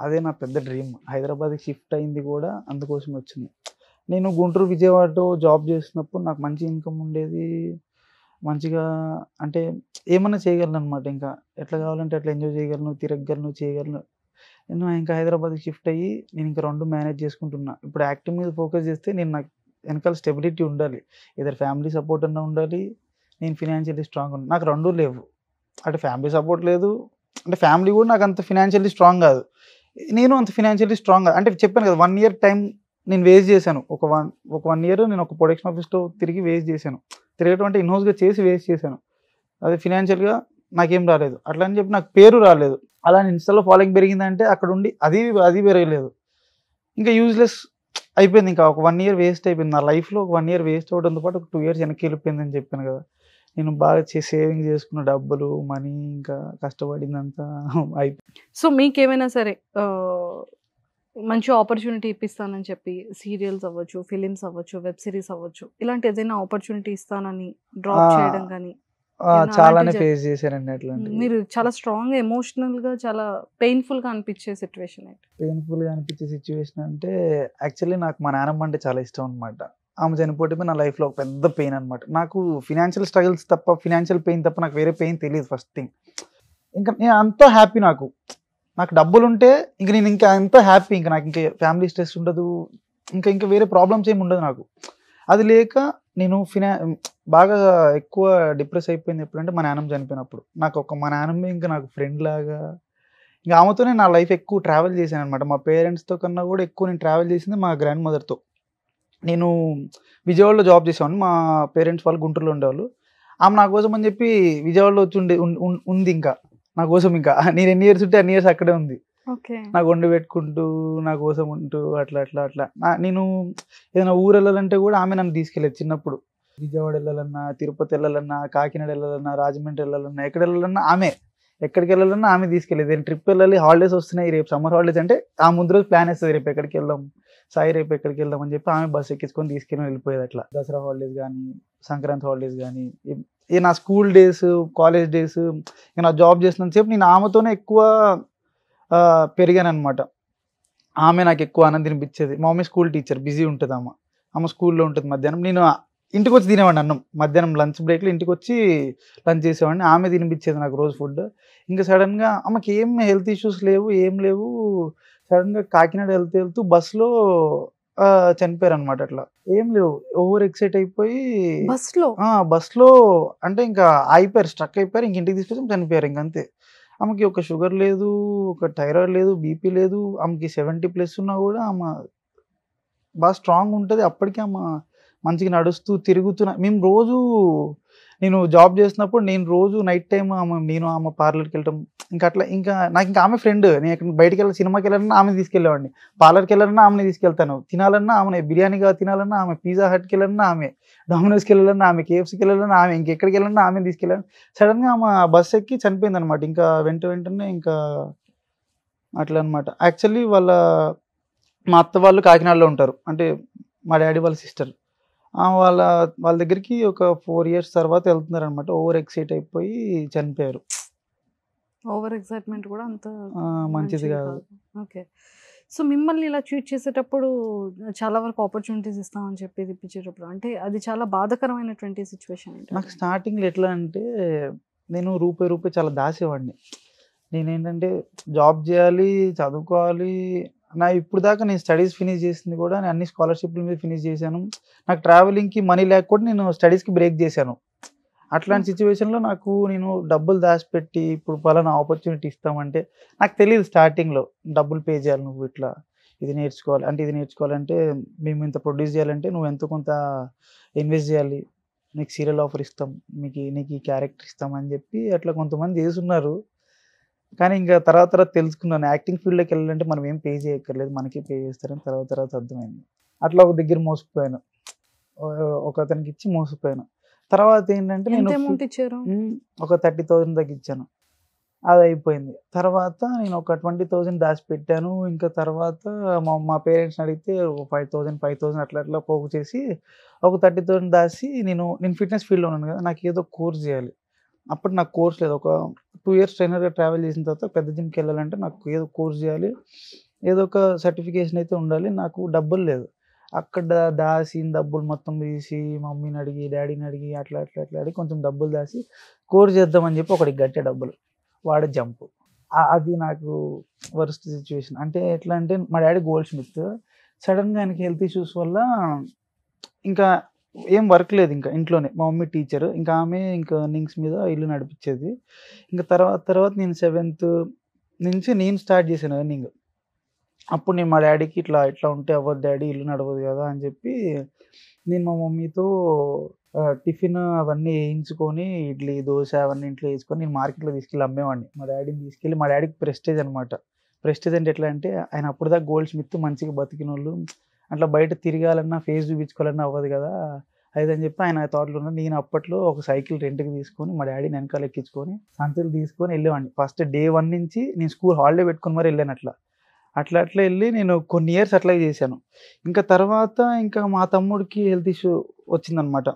అదే నా పెద్ద డ్రీమ్ హైదరాబాద్కి షిఫ్ట్ అయింది కూడా అందుకోసం వచ్చింది నేను గుంటూరు విజయవాడ జాబ్ చేసినప్పుడు నాకు మంచి ఇన్కమ్ ఉండేది మంచిగా అంటే ఏమన్నా చేయగలను అనమాట ఇంకా ఎట్లా కావాలంటే అట్లా ఎంజాయ్ చేయగలను తిరగగలను చేయగలను నేను ఇంకా హైదరాబాద్కి షిఫ్ట్ అయ్యి నేను ఇంకా రెండు మేనేజ్ చేసుకుంటున్నా ఇప్పుడు యాక్టివ్ మీద ఫోకస్ చేస్తే నేను నాకు వెనకాల స్టెబిలిటీ ఉండాలి ఇద్దరు ఫ్యామిలీ సపోర్ట్ అన్నా ఉండాలి నేను ఫినాన్షియల్లీ స్ట్రాంగ్ ఉన్నా నాకు రెండూ లేవు అంటే ఫ్యామిలీ సపోర్ట్ లేదు అంటే ఫ్యామిలీ కూడా నాకు అంత ఫినాన్షియల్లీ స్ట్రాంగ్ కాదు నేను అంత ఫినాన్షియల్లీ స్ట్రాంగ్ కాదు అంటే చెప్పాను కదా వన్ ఇయర్ టైం నేను వేస్ట్ చేశాను ఒక వన్ ఒక వన్ ఇయర్ నేను ఒక ప్రొడక్షన్ ఆఫీస్లో తిరిగి వేస్ట్ చేశాను తిరగటం అంటే ఇన్హౌస్గా చేసి వేస్ట్ చేశాను అది ఫినాన్షియల్గా నాకేం రాలేదు అట్లా అని చెప్పి నాకు పేరు రాలేదు అలా ఇన్స్టాలో ఫాలోయింగ్ పెరిగిందంటే అక్కడ ఉండి అది అది పెరగలేదు ఇంకా యూజ్లెస్ అయిపోయింది ఇంకా ఒక వన్ ఇయర్ వేస్ట్ అయిపోయింది నా లైఫ్లో ఒక వన్ ఇయర్ వేస్ట్ అవడంతో పాటు ఒక టూ ఇయర్స్ వెనక్కి వెళ్ళిపోయింది అని చెప్పాను కదా నేను బాగా సేవింగ్ చేసుకున్న డబ్బులు మనీ ఇంకా కష్టపడిందంతా అయిపోయింది సో మీకేమైనా సరే మంచి ఆపర్చునిటీ ఇప్పిస్తానని చెప్పి సీరియల్స్ అవ్వచ్చు ఫిలిమ్స్ అవ్వచ్చు వెబ్ సిరీస్ అవ్వచ్చు ఇలాంటి ఏదైనా ఆపర్చునిటీ ఇస్తానని డ్రాప్ చేయడం కానీ చాలానే ఫేస్ చేశారండి అట్లాంటి మీరు చాలా స్ట్రాంగ్ ఎమోషనల్ గా చాలా పెయిన్ఫుల్ గా అనిపించే సిచ్యువేషన్ పెయిన్ఫుల్ గా అనిపించే సిచ్యువేషన్ అంటే యాక్చువల్లీ నాకు మా నానమ్మ అంటే చాలా ఇష్టం అనమాట ఆమె చనిపోవటమే నా లైఫ్లో ఒక పెద్ద పెయిన్ అనమాట నాకు ఫినాన్షియల్ స్ట్రగుల్స్ తప్ప ఫినాన్షియల్ పెయిన్ తప్ప నాకు వేరే పెయిన్ తెలియదు ఫస్ట్ థింగ్ ఇంకా నేను అంత హ్యాపీ నాకు నాకు డబ్బులు ఉంటే ఇంకా నేను ఇంకా అంత హ్యాపీ ఇంకా నాకు ఇంకా ఫ్యామిలీ స్ట్రెస్ ఉండదు ఇంకా ఇంకా వేరే ప్రాబ్లమ్స్ ఏమి ఉండదు నాకు అది లేక నేను ఫినా బాగా ఎక్కువ డిప్రెస్ అయిపోయింది ఎప్పుడంటే మా నాన్నమ్మ చనిపోయినప్పుడు నాకు ఒక మా నాన్నమ్మ ఇంకా నాకు ఫ్రెండ్ లాగా ఇంకా ఆమెతోనే నా లైఫ్ ఎక్కువ ట్రావెల్ చేశాను అనమాట మా పేరెంట్స్తో కన్నా కూడా ఎక్కువ నేను ట్రావెల్ చేసింది మా గ్రాండ్ మదర్తో నేను విజయవాడలో జాబ్ చేసాను మా పేరెంట్స్ వాళ్ళు గుంటూరులో ఉండేవాళ్ళు ఆమె నా కోసం అని చెప్పి విజయవాడలో వచ్చి ఉండే ఉంది ఇంకా నా కోసం ఇంకా నేను ఎన్ని ఇయర్స్ ఉంటే అన్ని ఇయర్స్ అక్కడే ఉంది నాకు వండి పెట్టుకుంటూ నా కోసం ఉంటూ అట్లా అట్లా అట్లా నేను ఏదైనా ఊరు వెళ్ళాలంటే కూడా ఆమె నన్ను తీసుకెళ్ళేది చిన్నప్పుడు విజయవాడ వెళ్ళాలన్నా తిరుపతి వెళ్ళాలన్నా కాకినాడ వెళ్ళాలన్నా రాజమండ్రి వెళ్ళాలన్నా ఎక్కడ వెళ్ళాలన్నా ఆమె ఎక్కడికి వెళ్ళాలన్నా ఆమె తీసుకెళ్ళేది నేను ట్రిప్ వెళ్ళాలి హాలిడేస్ వస్తున్నాయి రేపు సమ్మర్ హాలిడేస్ అంటే ఆ ముందు రోజు ప్లాన్ వేస్తుంది రేపు ఎక్కడికి వెళ్దాం సాయి రేపు ఎక్కడికి వెళ్దాం అని చెప్పి ఆమె బస్సు ఎక్కించుకొని తీసుకెళ్ళి వెళ్ళిపోయేది అట్లా దసరా హాలిడేస్ కానీ సంక్రాంతి హాలిడేస్ కానీ నా స్కూల్ డేస్ కాలేజ్ డేస్ నా జాబ్ చేసినంతసేపు నేను ఆమెతోనే ఎక్కువ పెరిగాను అనమాట ఆమె నాకు ఎక్కువ ఆనందం మా మమ్మీ స్కూల్ టీచర్ బిజీ ఉంటుంది ఆమె అమ్మ స్కూల్లో ఉంటుంది మధ్యాహ్నం నేను ఇంటికి వచ్చి తినేవాడిని అన్నం మధ్యాహ్నం లంచ్ బ్రేక్లో ఇంటికి వచ్చి లంచ్ చేసేవాడిని ఆమె తినిపించేది నాకు రోజు ఫుడ్ ఇంకా సడన్గా అమ్మకి ఏం హెల్త్ ఇష్యూస్ లేవు ఏం లేవు సడన్గా కాకినాడ వెళ్తూ వెళ్తూ బస్సులో చనిపోయారు అనమాట అట్లా ఏం లేవు ఓవర్ ఎక్సైట్ అయిపోయి బస్సులో బస్సులో అంటే ఇంకా అయిపోయారు స్ట్రక్ అయిపోయారు ఇంక ఇంటికి తీసుకొచ్చి చనిపోయారు ఇంకంతే ఆమెకి ఒక షుగర్ లేదు ఒక థైరాయిడ్ లేదు బీపీ లేదు ఆమెకి సెవెంటీ ప్లస్ ఉన్నా కూడా ఆమె బాగా స్ట్రాంగ్ ఉంటుంది అప్పటికే ఆమె మంచిగా నడుస్తూ తిరుగుతున్నా మేము రోజు నేను జాబ్ చేసినప్పుడు నేను రోజు నైట్ టైం ఆమె నేను ఆమె పార్లర్కి వెళ్ళటం ఇంకా అట్లా ఇంకా నాకు ఇంకా ఆమె ఫ్రెండ్ నేను ఎక్కడ బయటకు వెళ్ళి సినిమాకి వెళ్ళాలన్నా ఆమె తీసుకెళ్ళేవాడిని పార్లర్కి వెళ్ళాలన్నా ఆమెనే తీసుకెళ్తాను తినాలన్నా ఆమె బిర్యానీగా తినాలన్నా ఆమె పిజ్జా హట్కి వెళ్ళాలన్నా ఆమె డామినోస్కి వెళ్ళాలన్నా ఆమె కేఎఫ్సీకి వెళ్ళాలన్నా ఆమె ఇంకెక్కడికి వెళ్ళాలన్నా ఆమె తీసుకెళ్ళాను సడన్గా ఆమె బస్ ఎక్కి చనిపోయింది అనమాట ఇంకా వెంట వెంటనే ఇంకా అట్లా అనమాట యాక్చువల్లీ వాళ్ళ మా అత్త వాళ్ళు కాకినాడలో ఉంటారు అంటే మా డాడీ వాళ్ళ సిస్టర్ వాళ్ళ వాళ్ళ దగ్గరికి ఒక ఫోర్ ఇయర్స్ తర్వాత వెళ్తున్నారు అనమాట ఓవర్ ఎక్సైట్ అయిపోయి చనిపోయారు ఓవర్ ఎక్సైట్మెంట్ కూడా అంత మంచిది కాదు ఓకే సో మిమ్మల్ని ఇలా ట్వీట్ చేసేటప్పుడు చాలా వరకు ఆపర్చునిటీస్ ఇస్తామని చెప్పి ఇప్పించేటప్పుడు అంటే అది చాలా బాధకరమైనటువంటి సిచ్యువేషన్ నాకు స్టార్టింగ్లో ఎట్లా అంటే నేను రూపాయి రూపాయి చాలా దాసేవాడిని నేనేంటంటే జాబ్ చేయాలి చదువుకోవాలి నా ఇప్పుడు దాకా నేను స్టడీస్ ఫినిష్ చేసింది కూడా నేను అన్ని స్కాలర్షిప్ల మీద ఫినిష్ చేశాను నాకు ట్రావెలింగ్కి మనీ లేక కూడా నేను స్టడీస్కి బ్రేక్ చేశాను అట్లాంటి సిచ్యువేషన్లో hmm. నాకు నేను డబ్బులు దాచిపెట్టి ఇప్పుడు పలానా ఆపర్చునిటీ ఇస్తామంటే నాకు తెలియదు స్టార్టింగ్లో డబ్బులు పే చేయాలి నువ్వు ఇట్లా ఇది నేర్చుకోవాలి అంటే ఇది నేర్చుకోవాలంటే మేము ఇంత ప్రొడ్యూస్ చేయాలంటే నువ్వు ఎంత కొంత ఇన్వెస్ట్ చేయాలి నీకు సీరియల్ ఆఫర్ ఇస్తాం మీకు నీకు ఈ క్యారెక్టర్ ఇస్తాం అని చెప్పి అట్లా కొంతమంది చేస్తున్నారు కానీ ఇంకా తర్వాత తర్వాత తెలుసుకున్నాను యాక్టింగ్ ఫీల్డ్లోకి వెళ్ళాలంటే మనం ఏం పే చేయక్కర్లేదు మనకి పే చేస్తారని తర్వాత తర్వాత అర్థమైంది అట్లా ఒక దగ్గర మోసపోయాను ఒక అతనికి ఇచ్చి మోసపోయాను తర్వాత ఏంటంటే నేను ఒక థర్టీ థౌజండ్ దాకా ఇచ్చాను అది అయిపోయింది తర్వాత నేను ఒక ట్వంటీ థౌజండ్ దాచిపెట్టాను ఇంకా తర్వాత మా మా పేరెంట్స్ని అడిగితే ఒక ఫైవ్ థౌజండ్ ఫైవ్ థౌజండ్ అట్లా అట్లా పోగు చేసి ఒక థర్టీ థౌజండ్ దాచి నేను నేను ఫిట్నెస్ ఫీల్డ్లో ఉన్నాను కదా నాకు ఏదో కోర్స్ చేయాలి అప్పుడు నాకు కోర్స్ లేదు ఒక టూ ఇయర్స్ ట్రైనర్గా ట్రావెల్ చేసిన తర్వాత పెద్ద జిమ్కి వెళ్ళాలంటే నాకు ఏదో కోర్స్ చేయాలి ఏదో ఒక సర్టిఫికేషన్ అయితే ఉండాలి నాకు డబ్బులు లేదు అక్కడ దాసి డబ్బులు మొత్తం తీసి మమ్మీని అడిగి డాడీని అడిగి అట్లా అట్లా అట్లా అడిగి కొంచెం డబ్బులు దాసి కోర్స్ చేద్దామని చెప్పి ఒకటి గట్టే డబ్బులు వాడే జంప్ అది నాకు వరస్ట్ సిచ్యువేషన్ అంటే ఎట్లా అంటే మా డాడీ గోల్డ్ స్మిత్ సడన్గా ఆయనకి హెల్త్ ఇష్యూస్ వల్ల ఇంకా ఏం వర్క్ లేదు ఇంకా ఇంట్లోనే మా మమ్మీ టీచర్ ఇంకా ఆమె ఇంకా ఎర్నింగ్స్ మీద ఇల్లు నడిపించేది ఇంకా తర్వాత తర్వాత నేను సెవెంత్ నుంచి నేను స్టార్ట్ చేశాను ఎర్నింగ్ అప్పుడు నేను మా డాడీకి ఇట్లా ఇట్లా ఉంటే అవ్వదు డాడీ ఇల్లు నడవదు కదా అని చెప్పి నేను మా మమ్మీతో టిఫిన్ అవన్నీ వేయించుకొని ఇడ్లీ దోశ అవన్నీ ఇంట్లో వేసుకొని నేను మార్కెట్లో తీసుకెళ్ళి అమ్మేవాడిని మా డాడీని తీసుకెళ్ళి మా డాడీకి ప్రెస్టేజ్ అనమాట ప్రెస్టేజ్ అంటే ఎట్లా అంటే ఆయన అప్పుడు దాకా గోల్డ్ స్మిత్ మంచిగా బతికిన వాళ్ళు అట్లా బయట తిరగాలన్నా ఫేస్ చూపించుకోవాలన్నా అవ్వదు కదా అని చెప్పి ఆయన తోటలో ఉన్న నేను అప్పట్లో ఒక సైకిల్ రెంట్కి తీసుకొని మా డాడీని వెనకాల ఎక్కించుకొని సంచులు తీసుకొని వెళ్ళేవాడిని ఫస్ట్ డే వన్ నుంచి నేను స్కూల్ హాలిడే పెట్టుకుని మరి వెళ్ళాను అట్లా అట్లా అట్లా వెళ్ళి నేను కొన్ని ఇయర్స్ అట్లా చేశాను ఇంకా తర్వాత ఇంకా మా తమ్ముడికి హెల్త్ ఇష్యూ వచ్చిందనమాట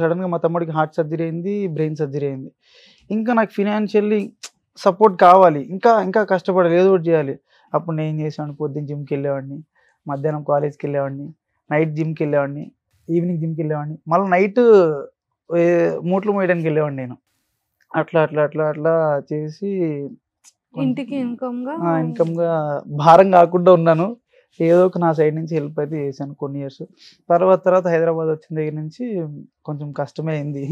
సడన్గా మా తమ్ముడికి హార్ట్ సర్జరీ అయింది బ్రెయిన్ సర్జరీ అయింది ఇంకా నాకు ఫినాన్షియల్లీ సపోర్ట్ కావాలి ఇంకా ఇంకా కష్టపడాలి ఏదో ఒకటి చేయాలి అప్పుడు నేను చేసాను పొద్దున్న జిమ్కి వెళ్ళేవాడిని మధ్యాహ్నం కాలేజ్కి వెళ్ళేవాడిని నైట్ జిమ్కి వెళ్ళేవాడిని ఈవినింగ్ జిమ్కి వెళ్ళేవాడిని మళ్ళీ నైట్ మూట్లు మోయడానికి వెళ్ళేవాడిని నేను అట్లా అట్లా అట్లా అట్లా చేసి ఇంటికి ఇన్కమ్గా ఇన్కమ్గా భారం కాకుండా ఉన్నాను ఏదో ఒక నా సైడ్ నుంచి హెల్ప్ అయితే చేశాను కొన్ని ఇయర్స్ తర్వాత తర్వాత హైదరాబాద్ వచ్చిన దగ్గర నుంచి కొంచెం కష్టమే అయింది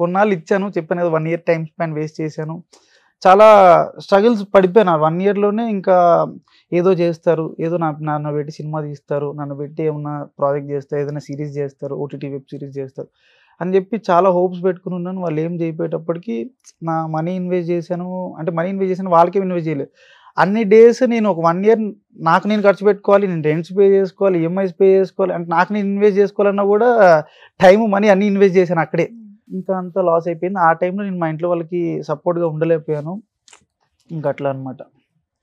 కొన్నాళ్ళు ఇచ్చాను చెప్పాను కదా one year time span waste చేశాను చాలా స్ట్రగుల్స్ పడిపోయాను వన్ ఇయర్లోనే ఇంకా ఏదో చేస్తారు ఏదో నా నన్ను పెట్టి సినిమా తీస్తారు నన్ను పెట్టి ఏమన్నా ప్రాజెక్ట్ చేస్తారు ఏదైనా సిరీస్ చేస్తారు ఓటీటీ వెబ్ సిరీస్ చేస్తారు అని చెప్పి చాలా హోప్స్ పెట్టుకుని ఉన్నాను వాళ్ళు ఏం చేయబోయేటప్పటికి నా మనీ ఇన్వెస్ట్ చేశాను అంటే మనీ ఇన్వెస్ట్ చేశాను వాళ్ళకేం ఇన్వెస్ట్ చేయలేదు అన్ని డేస్ నేను ఒక వన్ ఇయర్ నాకు నేను ఖర్చు పెట్టుకోవాలి నేను రెంట్స్ పే చేసుకోవాలి ఈఎంఐస్ పే చేసుకోవాలి అంటే నాకు నేను ఇన్వెస్ట్ చేసుకోవాలన్నా కూడా టైం మనీ అన్ని ఇన్వెస్ట్ చేశాను అక్కడే ఇంకా అంత లాస్ అయిపోయింది ఆ టైంలో నేను మా ఇంట్లో వాళ్ళకి సపోర్ట్గా ఉండలేకపోయాను ఇంకా అట్లా అనమాట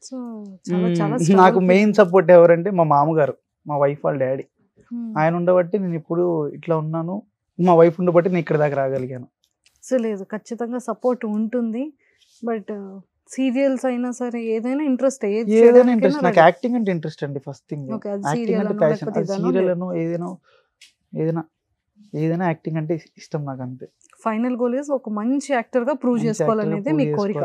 (laughs) నాకు మెయిన్ సపోర్ట్ ఎవరంటే మా మామగారు మా వైఫ్ వాళ్ళ డాడీ ఆయన ఉండబట్టి నేను ఇప్పుడు ఇట్లా ఉన్నాను మా వైఫ్ ఉండబట్టి నేను ఇక్కడ దాకా రాగలిగాను సో లేదు ఖచ్చితంగా సపోర్ట్ ఉంటుంది బట్ సీరియల్స్ uh, అయినా సరే ఏదైనా ఇంట్రెస్ట్ ఏదైనా ఇంట్రెస్ట్ నాకు యాక్టింగ్ అంటే ఇంట్రెస్ట్ అండి ఫస్ట్ థింగ్ యాక్టింగ్ అంటే ప్యాషన్ సీరియల్ ఏదైనా ఏదైనా ఏదైనా యాక్టింగ్ అంటే ఇష్టం నాకు అంతే ఫైనల్ గోల్ ఇస్ ఒక మంచి యాక్టర్ గా ప్రూవ్ చేసుకోవాలనేది మీ కోరిక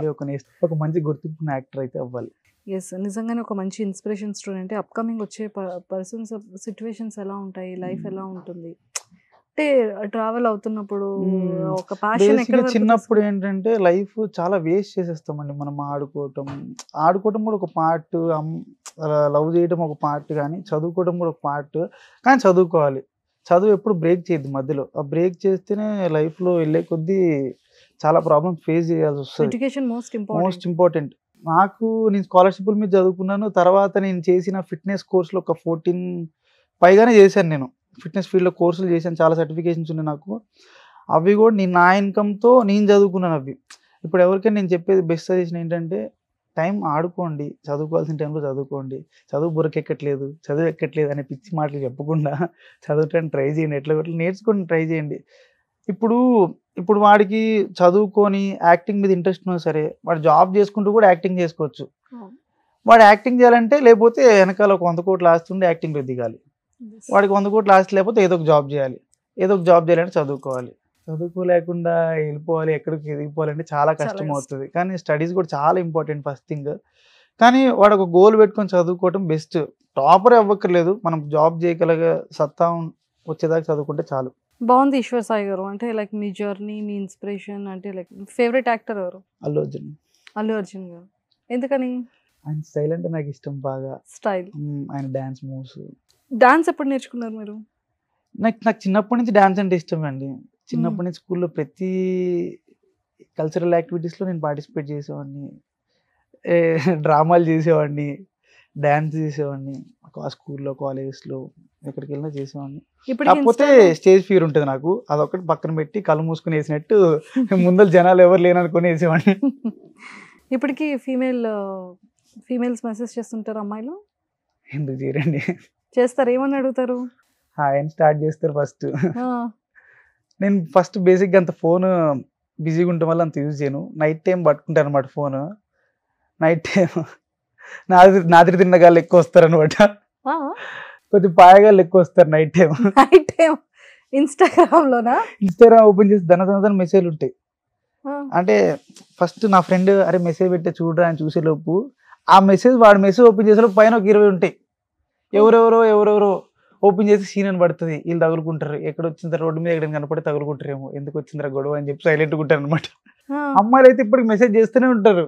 ఒక మంచి గుర్తింపు యాక్టర్ అయితే అవ్వాలి ఎస్ నిజంగానే ఒక మంచి ఇన్స్పిరేషన్ స్టూడెంట్ అప్కమింగ్ వచ్చే పర్సన్స్ సిచ్యువేషన్స్ ఎలా ఉంటాయి లైఫ్ ఎలా hmm. ఉంటుంది అంటే ట్రావెల్ అవుతున్నప్పుడు hmm. ఒక ప్యాషన్ చిన్నప్పుడు ఏంటంటే లైఫ్ చాలా వేస్ట్ చేసేస్తామండి మనం ఆడుకోవటం ఆడుకోవటం కూడా ఒక పార్ట్ లవ్ చేయడం ఒక పార్ట్ కానీ చదువుకోవడం కూడా ఒక పార్ట్ కానీ చదువుకోవాలి చదువు ఎప్పుడు బ్రేక్ చేయద్దు మధ్యలో ఆ బ్రేక్ చేస్తేనే లైఫ్లో వెళ్ళే కొద్దీ చాలా ప్రాబ్లమ్ ఫేస్ చేయాల్సి వస్తుంది మోస్ట్ ఇంపార్టెంట్ నాకు నేను స్కాలర్షిప్ల మీద చదువుకున్నాను తర్వాత నేను చేసిన ఫిట్నెస్ కోర్సులో ఒక ఫోర్టీన్ పైగానే చేశాను నేను ఫిట్నెస్ ఫీల్డ్లో కోర్సులు చేశాను చాలా సర్టిఫికేషన్స్ ఉన్నాయి నాకు అవి కూడా నేను నా ఇన్కమ్తో నేను చదువుకున్నాను అవి ఇప్పుడు ఎవరికైనా నేను చెప్పేది బెస్ట్ సజెషన్ ఏంటంటే టైం ఆడుకోండి చదువుకోవాల్సిన టైంలో చదువుకోండి చదువు బురకెక్కట్లేదు చదువు ఎక్కట్లేదు అనే పిచ్చి మాటలు చెప్పకుండా చదువుటానికి ట్రై చేయండి ఎట్లా కొట్లా నేర్చుకొని ట్రై చేయండి ఇప్పుడు ఇప్పుడు వాడికి చదువుకొని యాక్టింగ్ మీద ఇంట్రెస్ట్ ఉన్నా సరే వాడు జాబ్ చేసుకుంటూ కూడా యాక్టింగ్ చేసుకోవచ్చు వాడు యాక్టింగ్ చేయాలంటే లేకపోతే వెనకాల ఒక వంద కోట్లు ఆస్తుండే యాక్టింగ్లో దిగాలి వాడికి వంద కోట్లు ఆస్తి లేకపోతే ఏదో ఒక జాబ్ చేయాలి ఏదో ఒక జాబ్ చేయాలంటే చదువుకోవాలి చదువుకో లేకుండా వెళ్ళిపోవాలి ఎక్కడికి ఎదిగిపోవాలంటే చాలా కష్టం అవుతుంది కానీ స్టడీస్ కూడా చాలా ఇంపార్టెంట్ ఫస్ట్ థింగ్ కానీ వాడు ఒక గోల్ పెట్టుకొని చదువుకోవటం బెస్ట్ టాపర్ అవ్వక్కర్లేదు మనం జాబ్ చేయగలగ సత్తా వచ్చేదాకా చదువుకుంటే చాలు బాగుంది ఈశ్వర్ సాయి గారు అంటే లైక్ మీ జర్నీ మీ ఇన్స్పిరేషన్ అంటే లైక్ ఫేవరెట్ యాక్టర్ ఎవరు అల్లు అర్జున్ అల్లు అర్జున్ గారు ఎందుకని ఆయన స్టైల్ అంటే నాకు ఇష్టం బాగా స్టైల్ ఆయన డాన్స్ మూవ్స్ డాన్స్ ఎప్పుడు నేర్చుకున్నారు మీరు నాకు నాకు చిన్నప్పటి నుంచి డాన్స్ అంటే ఇష్టం అండి చిన్నప్పటి నుంచి స్కూల్లో ప్రతి కల్చరల్ యాక్టివిటీస్లో నేను పార్టిసిపేట్ చేసేవాడిని డ్రామాలు చేసేవాడిని డ్యాన్స్ చేసేవాడిని స్కూల్లో కాలేజెస్లో ఎక్కడికి వెళ్ళినా చేసేవాడిని కాకపోతే స్టేజ్ ఫీర్ ఉంటుంది నాకు అదొకటి పక్కన పెట్టి కళ్ళు మూసుకుని వేసినట్టు ముందర జనాలు ఎవరు లేననుకుని వేసేవాడిని ఇప్పటికీ ఫీమేల్ ఫీమేల్స్ మెసేజ్ చేస్తుంటారు అమ్మాయిలు ఎందుకు చేయరండి చేస్తారు ఏమని అడుగుతారు హాయ్ స్టార్ట్ చేస్తారు ఫస్ట్ నేను ఫస్ట్ బేసిక్గా అంత ఫోన్ బిజీగా ఉండటం వల్ల అంత యూజ్ చేయను నైట్ టైం పట్టుకుంటాను అనమాట ఫోన్ నైట్ టైం నాది నాదిరి తిన్నగాళ్ళు ఎక్కువ వస్తారనమాట కొద్ది పాయగాళ్ళు ఎక్కువ వస్తారు night time night time Instagram లోనా ఇన్స్టాగ్రామ్ ఓపెన్ చేసి ధన ధన మెసేజ్ ఉంటాయి అంటే ఫస్ట్ నా ఫ్రెండ్ అరే మెసేజ్ పెట్టే చూడరా అని చూసేలోపు ఆ మెసేజ్ వాడు మెసేజ్ ఓపెన్ చేసేలో పైన ఒక ఇరవై ఉంటాయి ఎవరెవరో ఎవరెవరో ఓపెన్ చేసి సీన్ అని పడుతుంది వీళ్ళు తగులుకుంటారు ఎక్కడ వచ్చిన రోడ్డు మీద ఎక్కడ కనపడి తగులుకుంటారేమో ఎందుకు వచ్చిందిరా గొడవ అని చెప్పి సైలెంట్ ఉంటారు అనమాట అమ్మాయిలు అయితే ఇప్పటికి మెసేజ్ చేస్తూనే ఉంటారు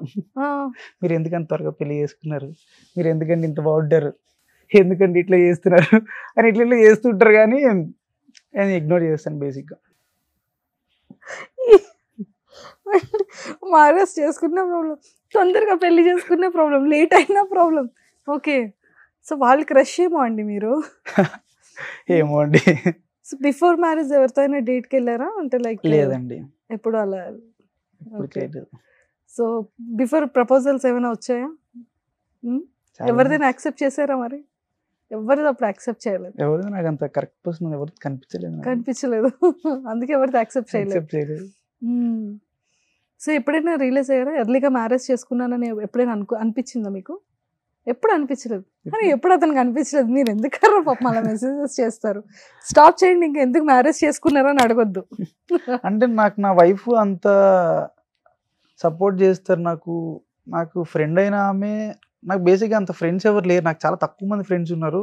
మీరు ఎందుకంత త్వరగా పెళ్లి చేసుకున్నారు మీరు ఎందుకంటే ఇంత బాగుంటారు ఎందుకంటే ఇట్లా చేస్తున్నారు అని ఇట్లా ఇట్లా చేస్తుంటారు కానీ నేను ఇగ్నోర్ చేస్తాను బేసిక్గా మ్యారేజ్ చేసుకున్న ప్రాబ్లం తొందరగా పెళ్లి చేసుకునే ప్రాబ్లం లేట్ అయిన ప్రాబ్లం ఓకే సో వాళ్ళు క్రష్ ఏమో అండి మీరు ఏమో అండి సో బిఫోర్ మ్యారేజ్ ఎవరితో అయినా డేట్కి వెళ్ళారా అంటే లైక్ లేదండి ఎప్పుడు అలా సో బిఫోర్ ప్రపోజల్స్ ఏమైనా వచ్చాయా ఎవరిదైనా యాక్సెప్ట్ చేశారా మరి ఎవరిది అప్పుడు యాక్సెప్ట్ చేయలేదు ఎవరిది నాకు అంత కరెక్ట్ పర్సన్ ఎవరిది కనిపించలేదు కనిపించలేదు (laughs) అందుకే ఎవరిది యాక్సెప్ట్ చేయలేదు సో ఎప్పుడైనా రియలైజ్ అయ్యారా ఎర్లీగా మ్యారేజ్ చేసుకున్నానని ఎప్పుడైనా అనుకు అనిపించిందా మీకు ఎప్పుడు అనిపించలేదు కానీ ఎప్పుడు అతనికి అనిపించలేదు మీరు ఎందుకు కర్ర పాపం మెసేజెస్ చేస్తారు స్టాప్ చేయండి ఇంకా ఎందుకు మ్యారేజ్ చేసుకున్నారని అడగొద్దు (laughs) అంటే నాకు నా వైఫ్ అంత సపోర్ట్ చేస్తారు నాకు నాకు ఫ్రెండ్ అయిన ఆమె నాకు బేసిక్గా అంత ఫ్రెండ్స్ ఎవరు లేరు నాకు చాలా తక్కువ మంది ఫ్రెండ్స్ ఉన్నారు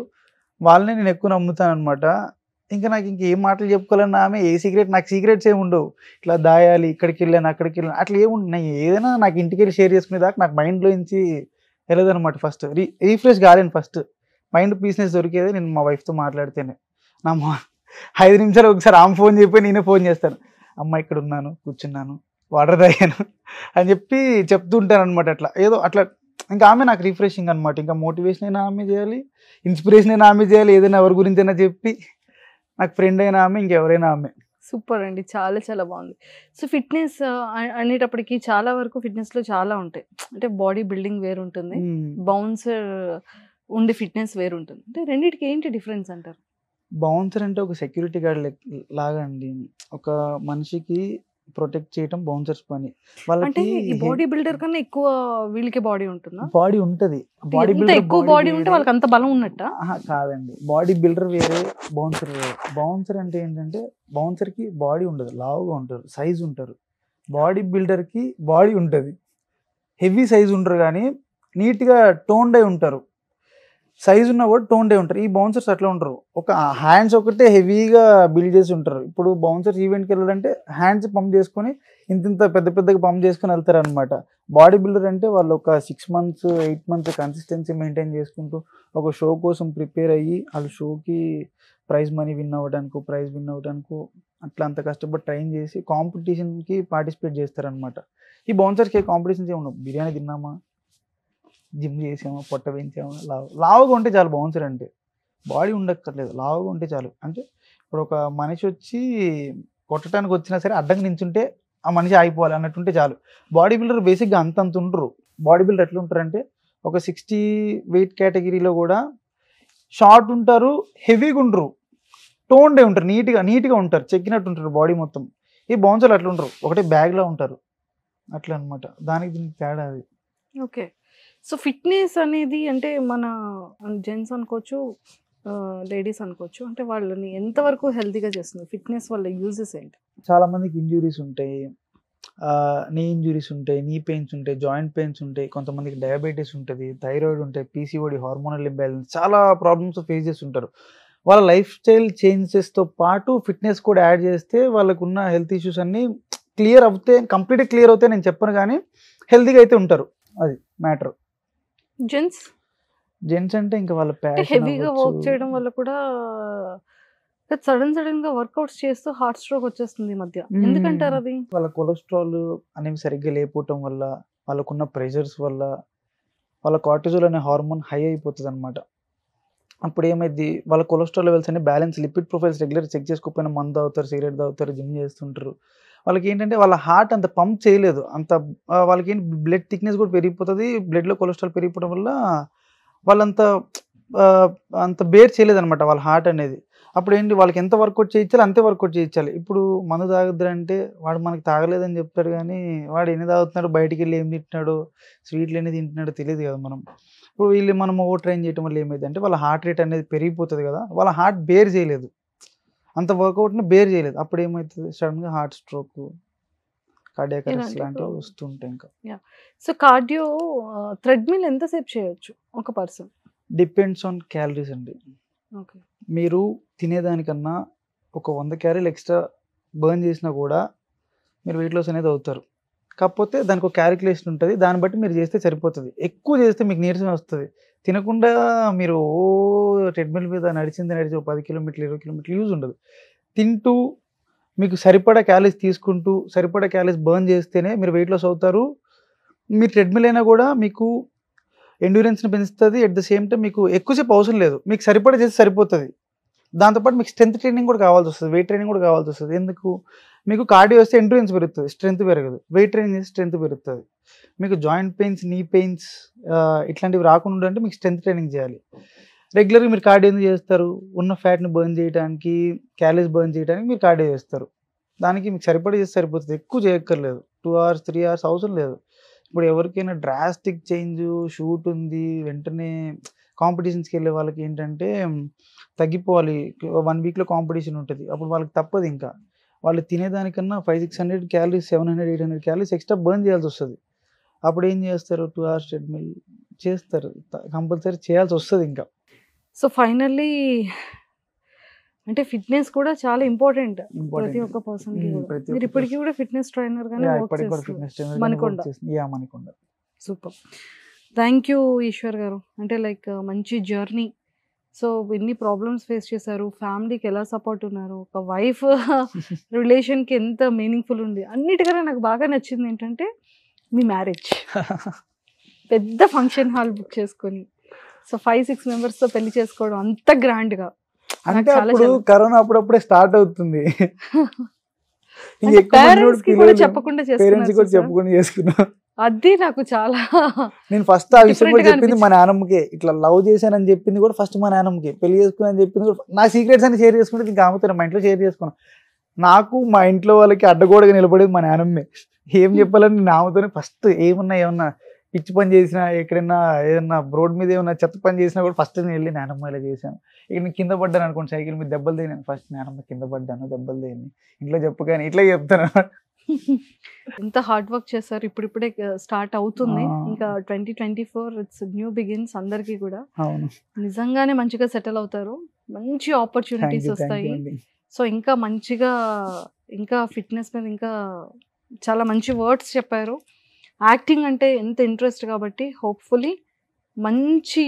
వాళ్ళని నేను ఎక్కువ నమ్ముతాను అనమాట ఇంకా నాకు ఇంక ఏం మాటలు చెప్పుకోవాలన్నా ఆమె ఏ సీక్రెట్ నాకు సీక్రెట్స్ ఏమి ఉండవు ఇట్లా దాయాలి ఇక్కడికి వెళ్ళాను అక్కడికి వెళ్ళాను అట్లా ఏముండు నేను ఏదైనా నాకు ఇంటికి వెళ్ళి షేర్ చేసుకునే దాకా నాకు మైండ్లో నుంచి అనమాట ఫస్ట్ రీ రీఫ్రెష్ కాలేను ఫస్ట్ మైండ్ పీస్నెస్ దొరికేది నేను మా వైఫ్తో మాట్లాడితేనే నా మా ఐదు నిమిషాలు ఒకసారి ఆమె ఫోన్ చెప్పి నేనే ఫోన్ చేస్తాను అమ్మ ఇక్కడ ఉన్నాను కూర్చున్నాను వాటర్ తాగాను అని చెప్పి చెప్తుంటాను అనమాట అట్లా ఏదో అట్లా ఇంకా ఆమె నాకు రిఫ్రెషింగ్ అనమాట ఇంకా మోటివేషన్ అయినా ఆమె చేయాలి ఇన్స్పిరేషన్ అయినా ఆమె చేయాలి ఏదైనా ఎవరి గురించి అయినా చెప్పి నాకు ఫ్రెండ్ అయినా ఆమె ఇంకెవరైనా ఆమె సూపర్ అండి చాలా చాలా బాగుంది సో ఫిట్నెస్ అనేటప్పటికి చాలా వరకు ఫిట్నెస్లో చాలా ఉంటాయి అంటే బాడీ బిల్డింగ్ వేరు ఉంటుంది బౌన్సర్ ఉండే ఫిట్నెస్ వేరు ఉంటుంది అంటే రెండింటికి ఏంటి డిఫరెన్స్ అంటారు బౌన్సర్ అంటే ఒక సెక్యూరిటీ గార్డ్ లాగా అండి ఒక మనిషికి ప్రొటెక్ట్ చేయటం బౌన్సర్స్ పని వాళ్ళకి బాడీ బిల్డర్ కన్నా ఎక్కువ వీళ్ళకి బాడీ ఉంటుందా బాడీ ఉంటది బాడీ బిల్డర్ ఎక్కువ బాడీ ఉంటే వాళ్ళకి అంత బలం ఉన్నట్ట కాదండి బాడీ బిల్డర్ వేరే బౌన్సర్ వేరే బౌన్సర్ అంటే ఏంటంటే బౌన్సర్ కి బాడీ ఉండదు లావుగా ఉంటారు సైజ్ ఉంటారు బాడీ బిల్డర్ కి బాడీ ఉంటది హెవీ సైజ్ ఉంటారు కానీ నీట్గా టోన్డ్ అయి ఉంటారు సైజ్ టోన్ టోన్డే ఉంటారు ఈ బౌన్సర్స్ అట్లా ఉంటారు ఒక హ్యాండ్స్ ఒకటే హెవీగా బిల్డ్ చేసి ఉంటారు ఇప్పుడు బౌన్సర్స్ ఈవెంట్కి వెళ్ళాలంటే హ్యాండ్స్ పంప్ చేసుకొని ఇంత ఇంత పెద్ద పెద్దగా పంప్ చేసుకొని వెళ్తారు అనమాట బాడీ బిల్డర్ అంటే వాళ్ళు ఒక six months eight months consistency maintain చేసుకుంటూ ఒక షో కోసం ప్రిపేర్ అయ్యి వాళ్ళ షోకి ప్రైజ్ మనీ విన్ అవ్వడానికి ప్రైజ్ విన్ అవ్వడానికి అట్లా అంత కష్టపడి ట్రైన్ చేసి కాంపిటీషన్కి పార్టిసిపేట్ చేస్తారనమాట ఈ బౌన్సర్స్కి కాంపిటీషన్స్ ఏమి బిర్యానీ తిన్నామా జిమ్ చేసామా పొట్ట పెంచామా లావు లావుగా ఉంటే చాలు బౌన్సర్ అంటే బాడీ ఉండక్కర్లేదు లావుగా ఉంటే చాలు అంటే ఇప్పుడు ఒక మనిషి వచ్చి కొట్టడానికి వచ్చినా సరే అడ్డంగా నించుంటే ఆ మనిషి ఆగిపోవాలి అన్నట్టుంటే చాలు బాడీ బిల్డర్ బేసిక్గా అంతంత ఉండరు బాడీ బిల్డర్ ఎట్లా ఉంటారంటే ఒక సిక్స్టీ వెయిట్ కేటగిరీలో కూడా షార్ట్ ఉంటారు హెవీగా ఉండరు టోన్డే ఉంటారు నీట్గా నీట్గా ఉంటారు చెక్కినట్టు ఉంటారు బాడీ మొత్తం ఈ బౌన్సర్లు అట్లా ఉండరు ఒకటే బ్యాగ్లో ఉంటారు అట్లా అనమాట దానికి దీనికి తేడా అది ఓకే సో ఫిట్నెస్ అనేది అంటే మన జెంట్స్ అనుకోవచ్చు లేడీస్ అనుకోవచ్చు అంటే వాళ్ళని ఎంతవరకు హెల్తీగా చేస్తుంది ఫిట్నెస్ వల్ల యూజెస్ ఏంటి చాలా మందికి ఇంజురీస్ ఉంటాయి నీ ఇంజురీస్ ఉంటాయి నీ పెయిన్స్ ఉంటాయి జాయింట్ పెయిన్స్ ఉంటాయి కొంతమందికి డయాబెటీస్ ఉంటుంది థైరాయిడ్ ఉంటాయి పీసీఓడి హార్మోనల్ ఇంబ్యాలెన్స్ చాలా ప్రాబ్లమ్స్ ఫేస్ చేస్తుంటారు వాళ్ళ లైఫ్ స్టైల్ చేంజెస్తో పాటు ఫిట్నెస్ కూడా యాడ్ చేస్తే వాళ్ళకు ఉన్న హెల్త్ ఇష్యూస్ అన్నీ క్లియర్ అవుతే కంప్లీట్గా క్లియర్ అవుతాయి నేను చెప్పను కానీ హెల్తీగా అయితే ఉంటారు అది మ్యాటర్ జెంట్స్ జెంట్స్ అంటే ఇంకా వాళ్ళ హెవీగా వర్క్ చేయడం వల్ల కూడా సడన్ సడన్ గా వర్కౌట్స్ చేస్తూ హార్ట్ స్ట్రోక్ వచ్చేస్తుంది మధ్య ఎందుకంటారు అది వాళ్ళ కొలెస్ట్రాల్ అనేవి సరిగ్గా లేకపోవటం వల్ల వాళ్ళకున్న ప్రెషర్స్ వల్ల వాళ్ళ కార్టిజోల్ అనే హార్మోన్ హై అయిపోతుంది అనమాట అప్పుడు ఏమైంది వాళ్ళ కొలెస్ట్రాల్ లెవెల్స్ అనే balance lipid profiles regular check చేసుకోకపోయినా మందు అవుతారు సిగరెట్ తాగుతారు జిమ్ చేస్తుంటారు వాళ్ళకి ఏంటంటే వాళ్ళ హార్ట్ అంత పంప్ చేయలేదు అంత వాళ్ళకి ఏంటి బ్లడ్ థిక్నెస్ కూడా పెరిగిపోతుంది బ్లడ్లో కొలెస్ట్రాల్ పెరిగిపోవడం వల్ల వాళ్ళంత అంత బేర్ చేయలేదు అనమాట వాళ్ళ హార్ట్ అనేది అప్పుడు ఏంటి వాళ్ళకి ఎంత వర్కౌట్ చేయించాలి అంతే వర్కౌట్ చేయించాలి ఇప్పుడు మందు తాగుద్దరంటే అంటే వాడు మనకి తాగలేదని చెప్తాడు కానీ వాడు ఎన్ని తాగుతున్నాడు బయటికి వెళ్ళి ఏం తింటున్నాడు స్వీట్లు ఎన్ని తింటున్నాడో తెలియదు కదా మనం ఇప్పుడు వీళ్ళు మనం ఓవర్ ట్రైన్ చేయడం వల్ల ఏమైంది అంటే వాళ్ళ హార్ట్ రేట్ అనేది పెరిగిపోతుంది కదా వాళ్ళ హార్ట్ బేర్ చేయలేదు అంత వర్కౌట్ని బేర్ చేయలేదు అప్పుడు ఏమవుతుంది సడన్గా హార్ట్ స్ట్రోక్ కార్డియాక్ అరెస్ట్ లాంటివి వస్తుంటాయి ఇంకా సో కార్డియో థ్రెడ్మిల్ ఎంతసేపు చేయొచ్చు ఒక పర్సన్ డిపెండ్స్ ఆన్ క్యాలరీస్ అండి మీరు తినేదానికన్నా ఒక వంద క్యారీలు ఎక్స్ట్రా బర్న్ చేసినా కూడా మీరు వెయిట్ లాస్ అనేది అవుతారు కాకపోతే దానికి ఒక క్యాలిక్యులేషన్ ఉంటుంది దాన్ని బట్టి మీరు చేస్తే సరిపోతుంది ఎక్కువ చేస్తే మీకు నీరసం వస్తుంది తినకుండా మీరు ఓ ట్రెడ్మిల్ మీద నడిచింది నడిచి ఒక పది కిలోమీటర్లు ఇరవై కిలోమీటర్లు యూజ్ ఉండదు తింటూ మీకు సరిపడా క్యాలరీస్ తీసుకుంటూ సరిపడా క్యాలరీస్ బర్న్ చేస్తేనే మీరు వెయిట్ లాస్ అవుతారు మీరు ట్రెడ్మిల్ అయినా కూడా మీకు ఎండ్యూరెన్స్ని పెంచుతుంది అట్ ద సేమ్ టైం మీకు ఎక్కువసేపు అవసరం లేదు మీకు సరిపడా చేస్తే సరిపోతుంది దాంతోపాటు మీకు స్ట్రెంత్ ట్రైనింగ్ కూడా కావాల్సి వస్తుంది వెయిట్ ట్రైనింగ్ కూడా కావాల్సి వస్తుంది ఎందుకు మీకు కార్డియో వస్తే ఎండ్యూరెన్స్ పెరుగుతుంది స్ట్రెంత్ పెరగదు వెయిట్ ట్రైన్ చేస్తే స్ట్రెంత్ పెరుగుతుంది మీకు జాయింట్ పెయిన్స్ నీ పెయిన్స్ ఇట్లాంటివి రాకుండా అంటే మీకు స్ట్రెంత్ ట్రైనింగ్ చేయాలి రెగ్యులర్గా మీరు కార్డియో ఎందుకు చేస్తారు ఉన్న ఫ్యాట్ని బర్న్ చేయడానికి క్యాలరీస్ బర్న్ చేయడానికి మీరు కార్డియో చేస్తారు దానికి మీకు సరిపడి చేస్తే సరిపోతుంది ఎక్కువ చేయక్కర్లేదు టూ అవర్స్ త్రీ అవర్స్ అవసరం లేదు ఇప్పుడు ఎవరికైనా డ్రాస్టిక్ చేంజ్ షూట్ ఉంది వెంటనే కాంపిటీషన్స్కి వెళ్ళే వాళ్ళకి ఏంటంటే తగ్గిపోవాలి వన్ వీక్లో కాంపిటీషన్ ఉంటుంది అప్పుడు వాళ్ళకి తప్పదు ఇంకా వాళ్ళు తినేదానికన్నా five six hundred calories seven hundred eight hundred calories extra burn చేయాల్సి వస్తుంది అప్పుడు ఏం చేస్తారు టూ అవర్స్ ట్రెడ్మిల్ చేస్తారు కంపల్సరీ చేయాల్సి వస్తుంది ఇంకా సో ఫైనల్లీ అంటే ఫిట్నెస్ కూడా చాలా ఇంపార్టెంట్ ప్రతి ఒక్క పర్సన్ మీరు ఇప్పటికీ కూడా ఫిట్నెస్ ట్రైనర్ గానే సూపర్ థ్యాంక్ యూ ఈశ్వర్ గారు అంటే లైక్ మంచి జర్నీ సో ఇన్ని ప్రాబ్లమ్స్ ఫేస్ చేశారు ఫ్యామిలీకి ఎలా సపోర్ట్ ఉన్నారు ఒక వైఫ్ (laughs) రిలేషన్కి ఎంత మీనింగ్ఫుల్ ఉంది అన్నిటికన్నా నాకు బాగా నచ్చింది ఏంటంటే మీ మ్యారేజ్ (laughs) పెద్ద ఫంక్షన్ హాల్ బుక్ చేసుకొని సో ఫైవ్ సిక్స్ మెంబర్స్తో పెళ్లి చేసుకోవడం అంత గ్రాండ్గా అంటే అప్పుడు కరోనా అప్పుడప్పుడే స్టార్ట్ అవుతుంది (laughs) చెప్పకుండా చెప్పకుండా చేసుకున్నా అది నాకు చాలా నేను ఫస్ట్ ఆ విషయం కూడా చెప్పింది మా నానమ్మకి ఇట్లా లవ్ చేశానని చెప్పింది కూడా ఫస్ట్ మా నానమ్మకి పెళ్లి చేసుకున్నాను చెప్పింది కూడా నా సీక్రెట్స్ అని షేర్ చేసుకుంటే ఇంకా ఆమెతో మా ఇంట్లో షేర్ చేసుకున్నాను నాకు మా ఇంట్లో వాళ్ళకి అడ్డగోడగా నిలబడేది మా నానమ్మే ఏం చెప్పాలని నేను ఆమెతోనే ఫస్ట్ ఏమన్నా ఏమన్నా పిచ్చి పని చేసినా ఎక్కడైనా ఏదన్నా రోడ్ మీద ఏమన్నా చెత్త పని చేసినా కూడా ఫస్ట్ నేను వెళ్ళి నానమ్మ ఇలా చేశాను ఇక్కడ నేను కింద పడ్డాను అనుకోండి సైకిల్ మీద దెబ్బలు తినాను ఫస్ట్ నానమ్మ కింద పడ్డాను దెబ్బలు తిని ఇంట్లో చెప్పగానే ఇట్లా చెప్తాను ఎంత హార్డ్ వర్క్ చేశారు ఇప్పుడిప్పుడే స్టార్ట్ అవుతుంది ఇంకా twenty twenty four it's new begins అందరికీ కూడా నిజంగానే మంచిగా సెటిల్ అవుతారు మంచి ఆపర్చునిటీస్ వస్తాయి సో ఇంకా మంచిగా ఇంకా ఫిట్నెస్ మీద ఇంకా చాలా మంచి వర్డ్స్ చెప్పారు యాక్టింగ్ అంటే ఎంత ఇంట్రెస్ట్ కాబట్టి హోప్ఫుల్లీ మంచి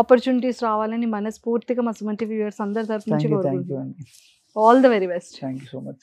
ఆపర్చునిటీస్ రావాలని మనస్ఫూర్తిగా మా సుమన్ వ్యూవర్స్ అందరి తరఫు నుంచి all the very best thank you so much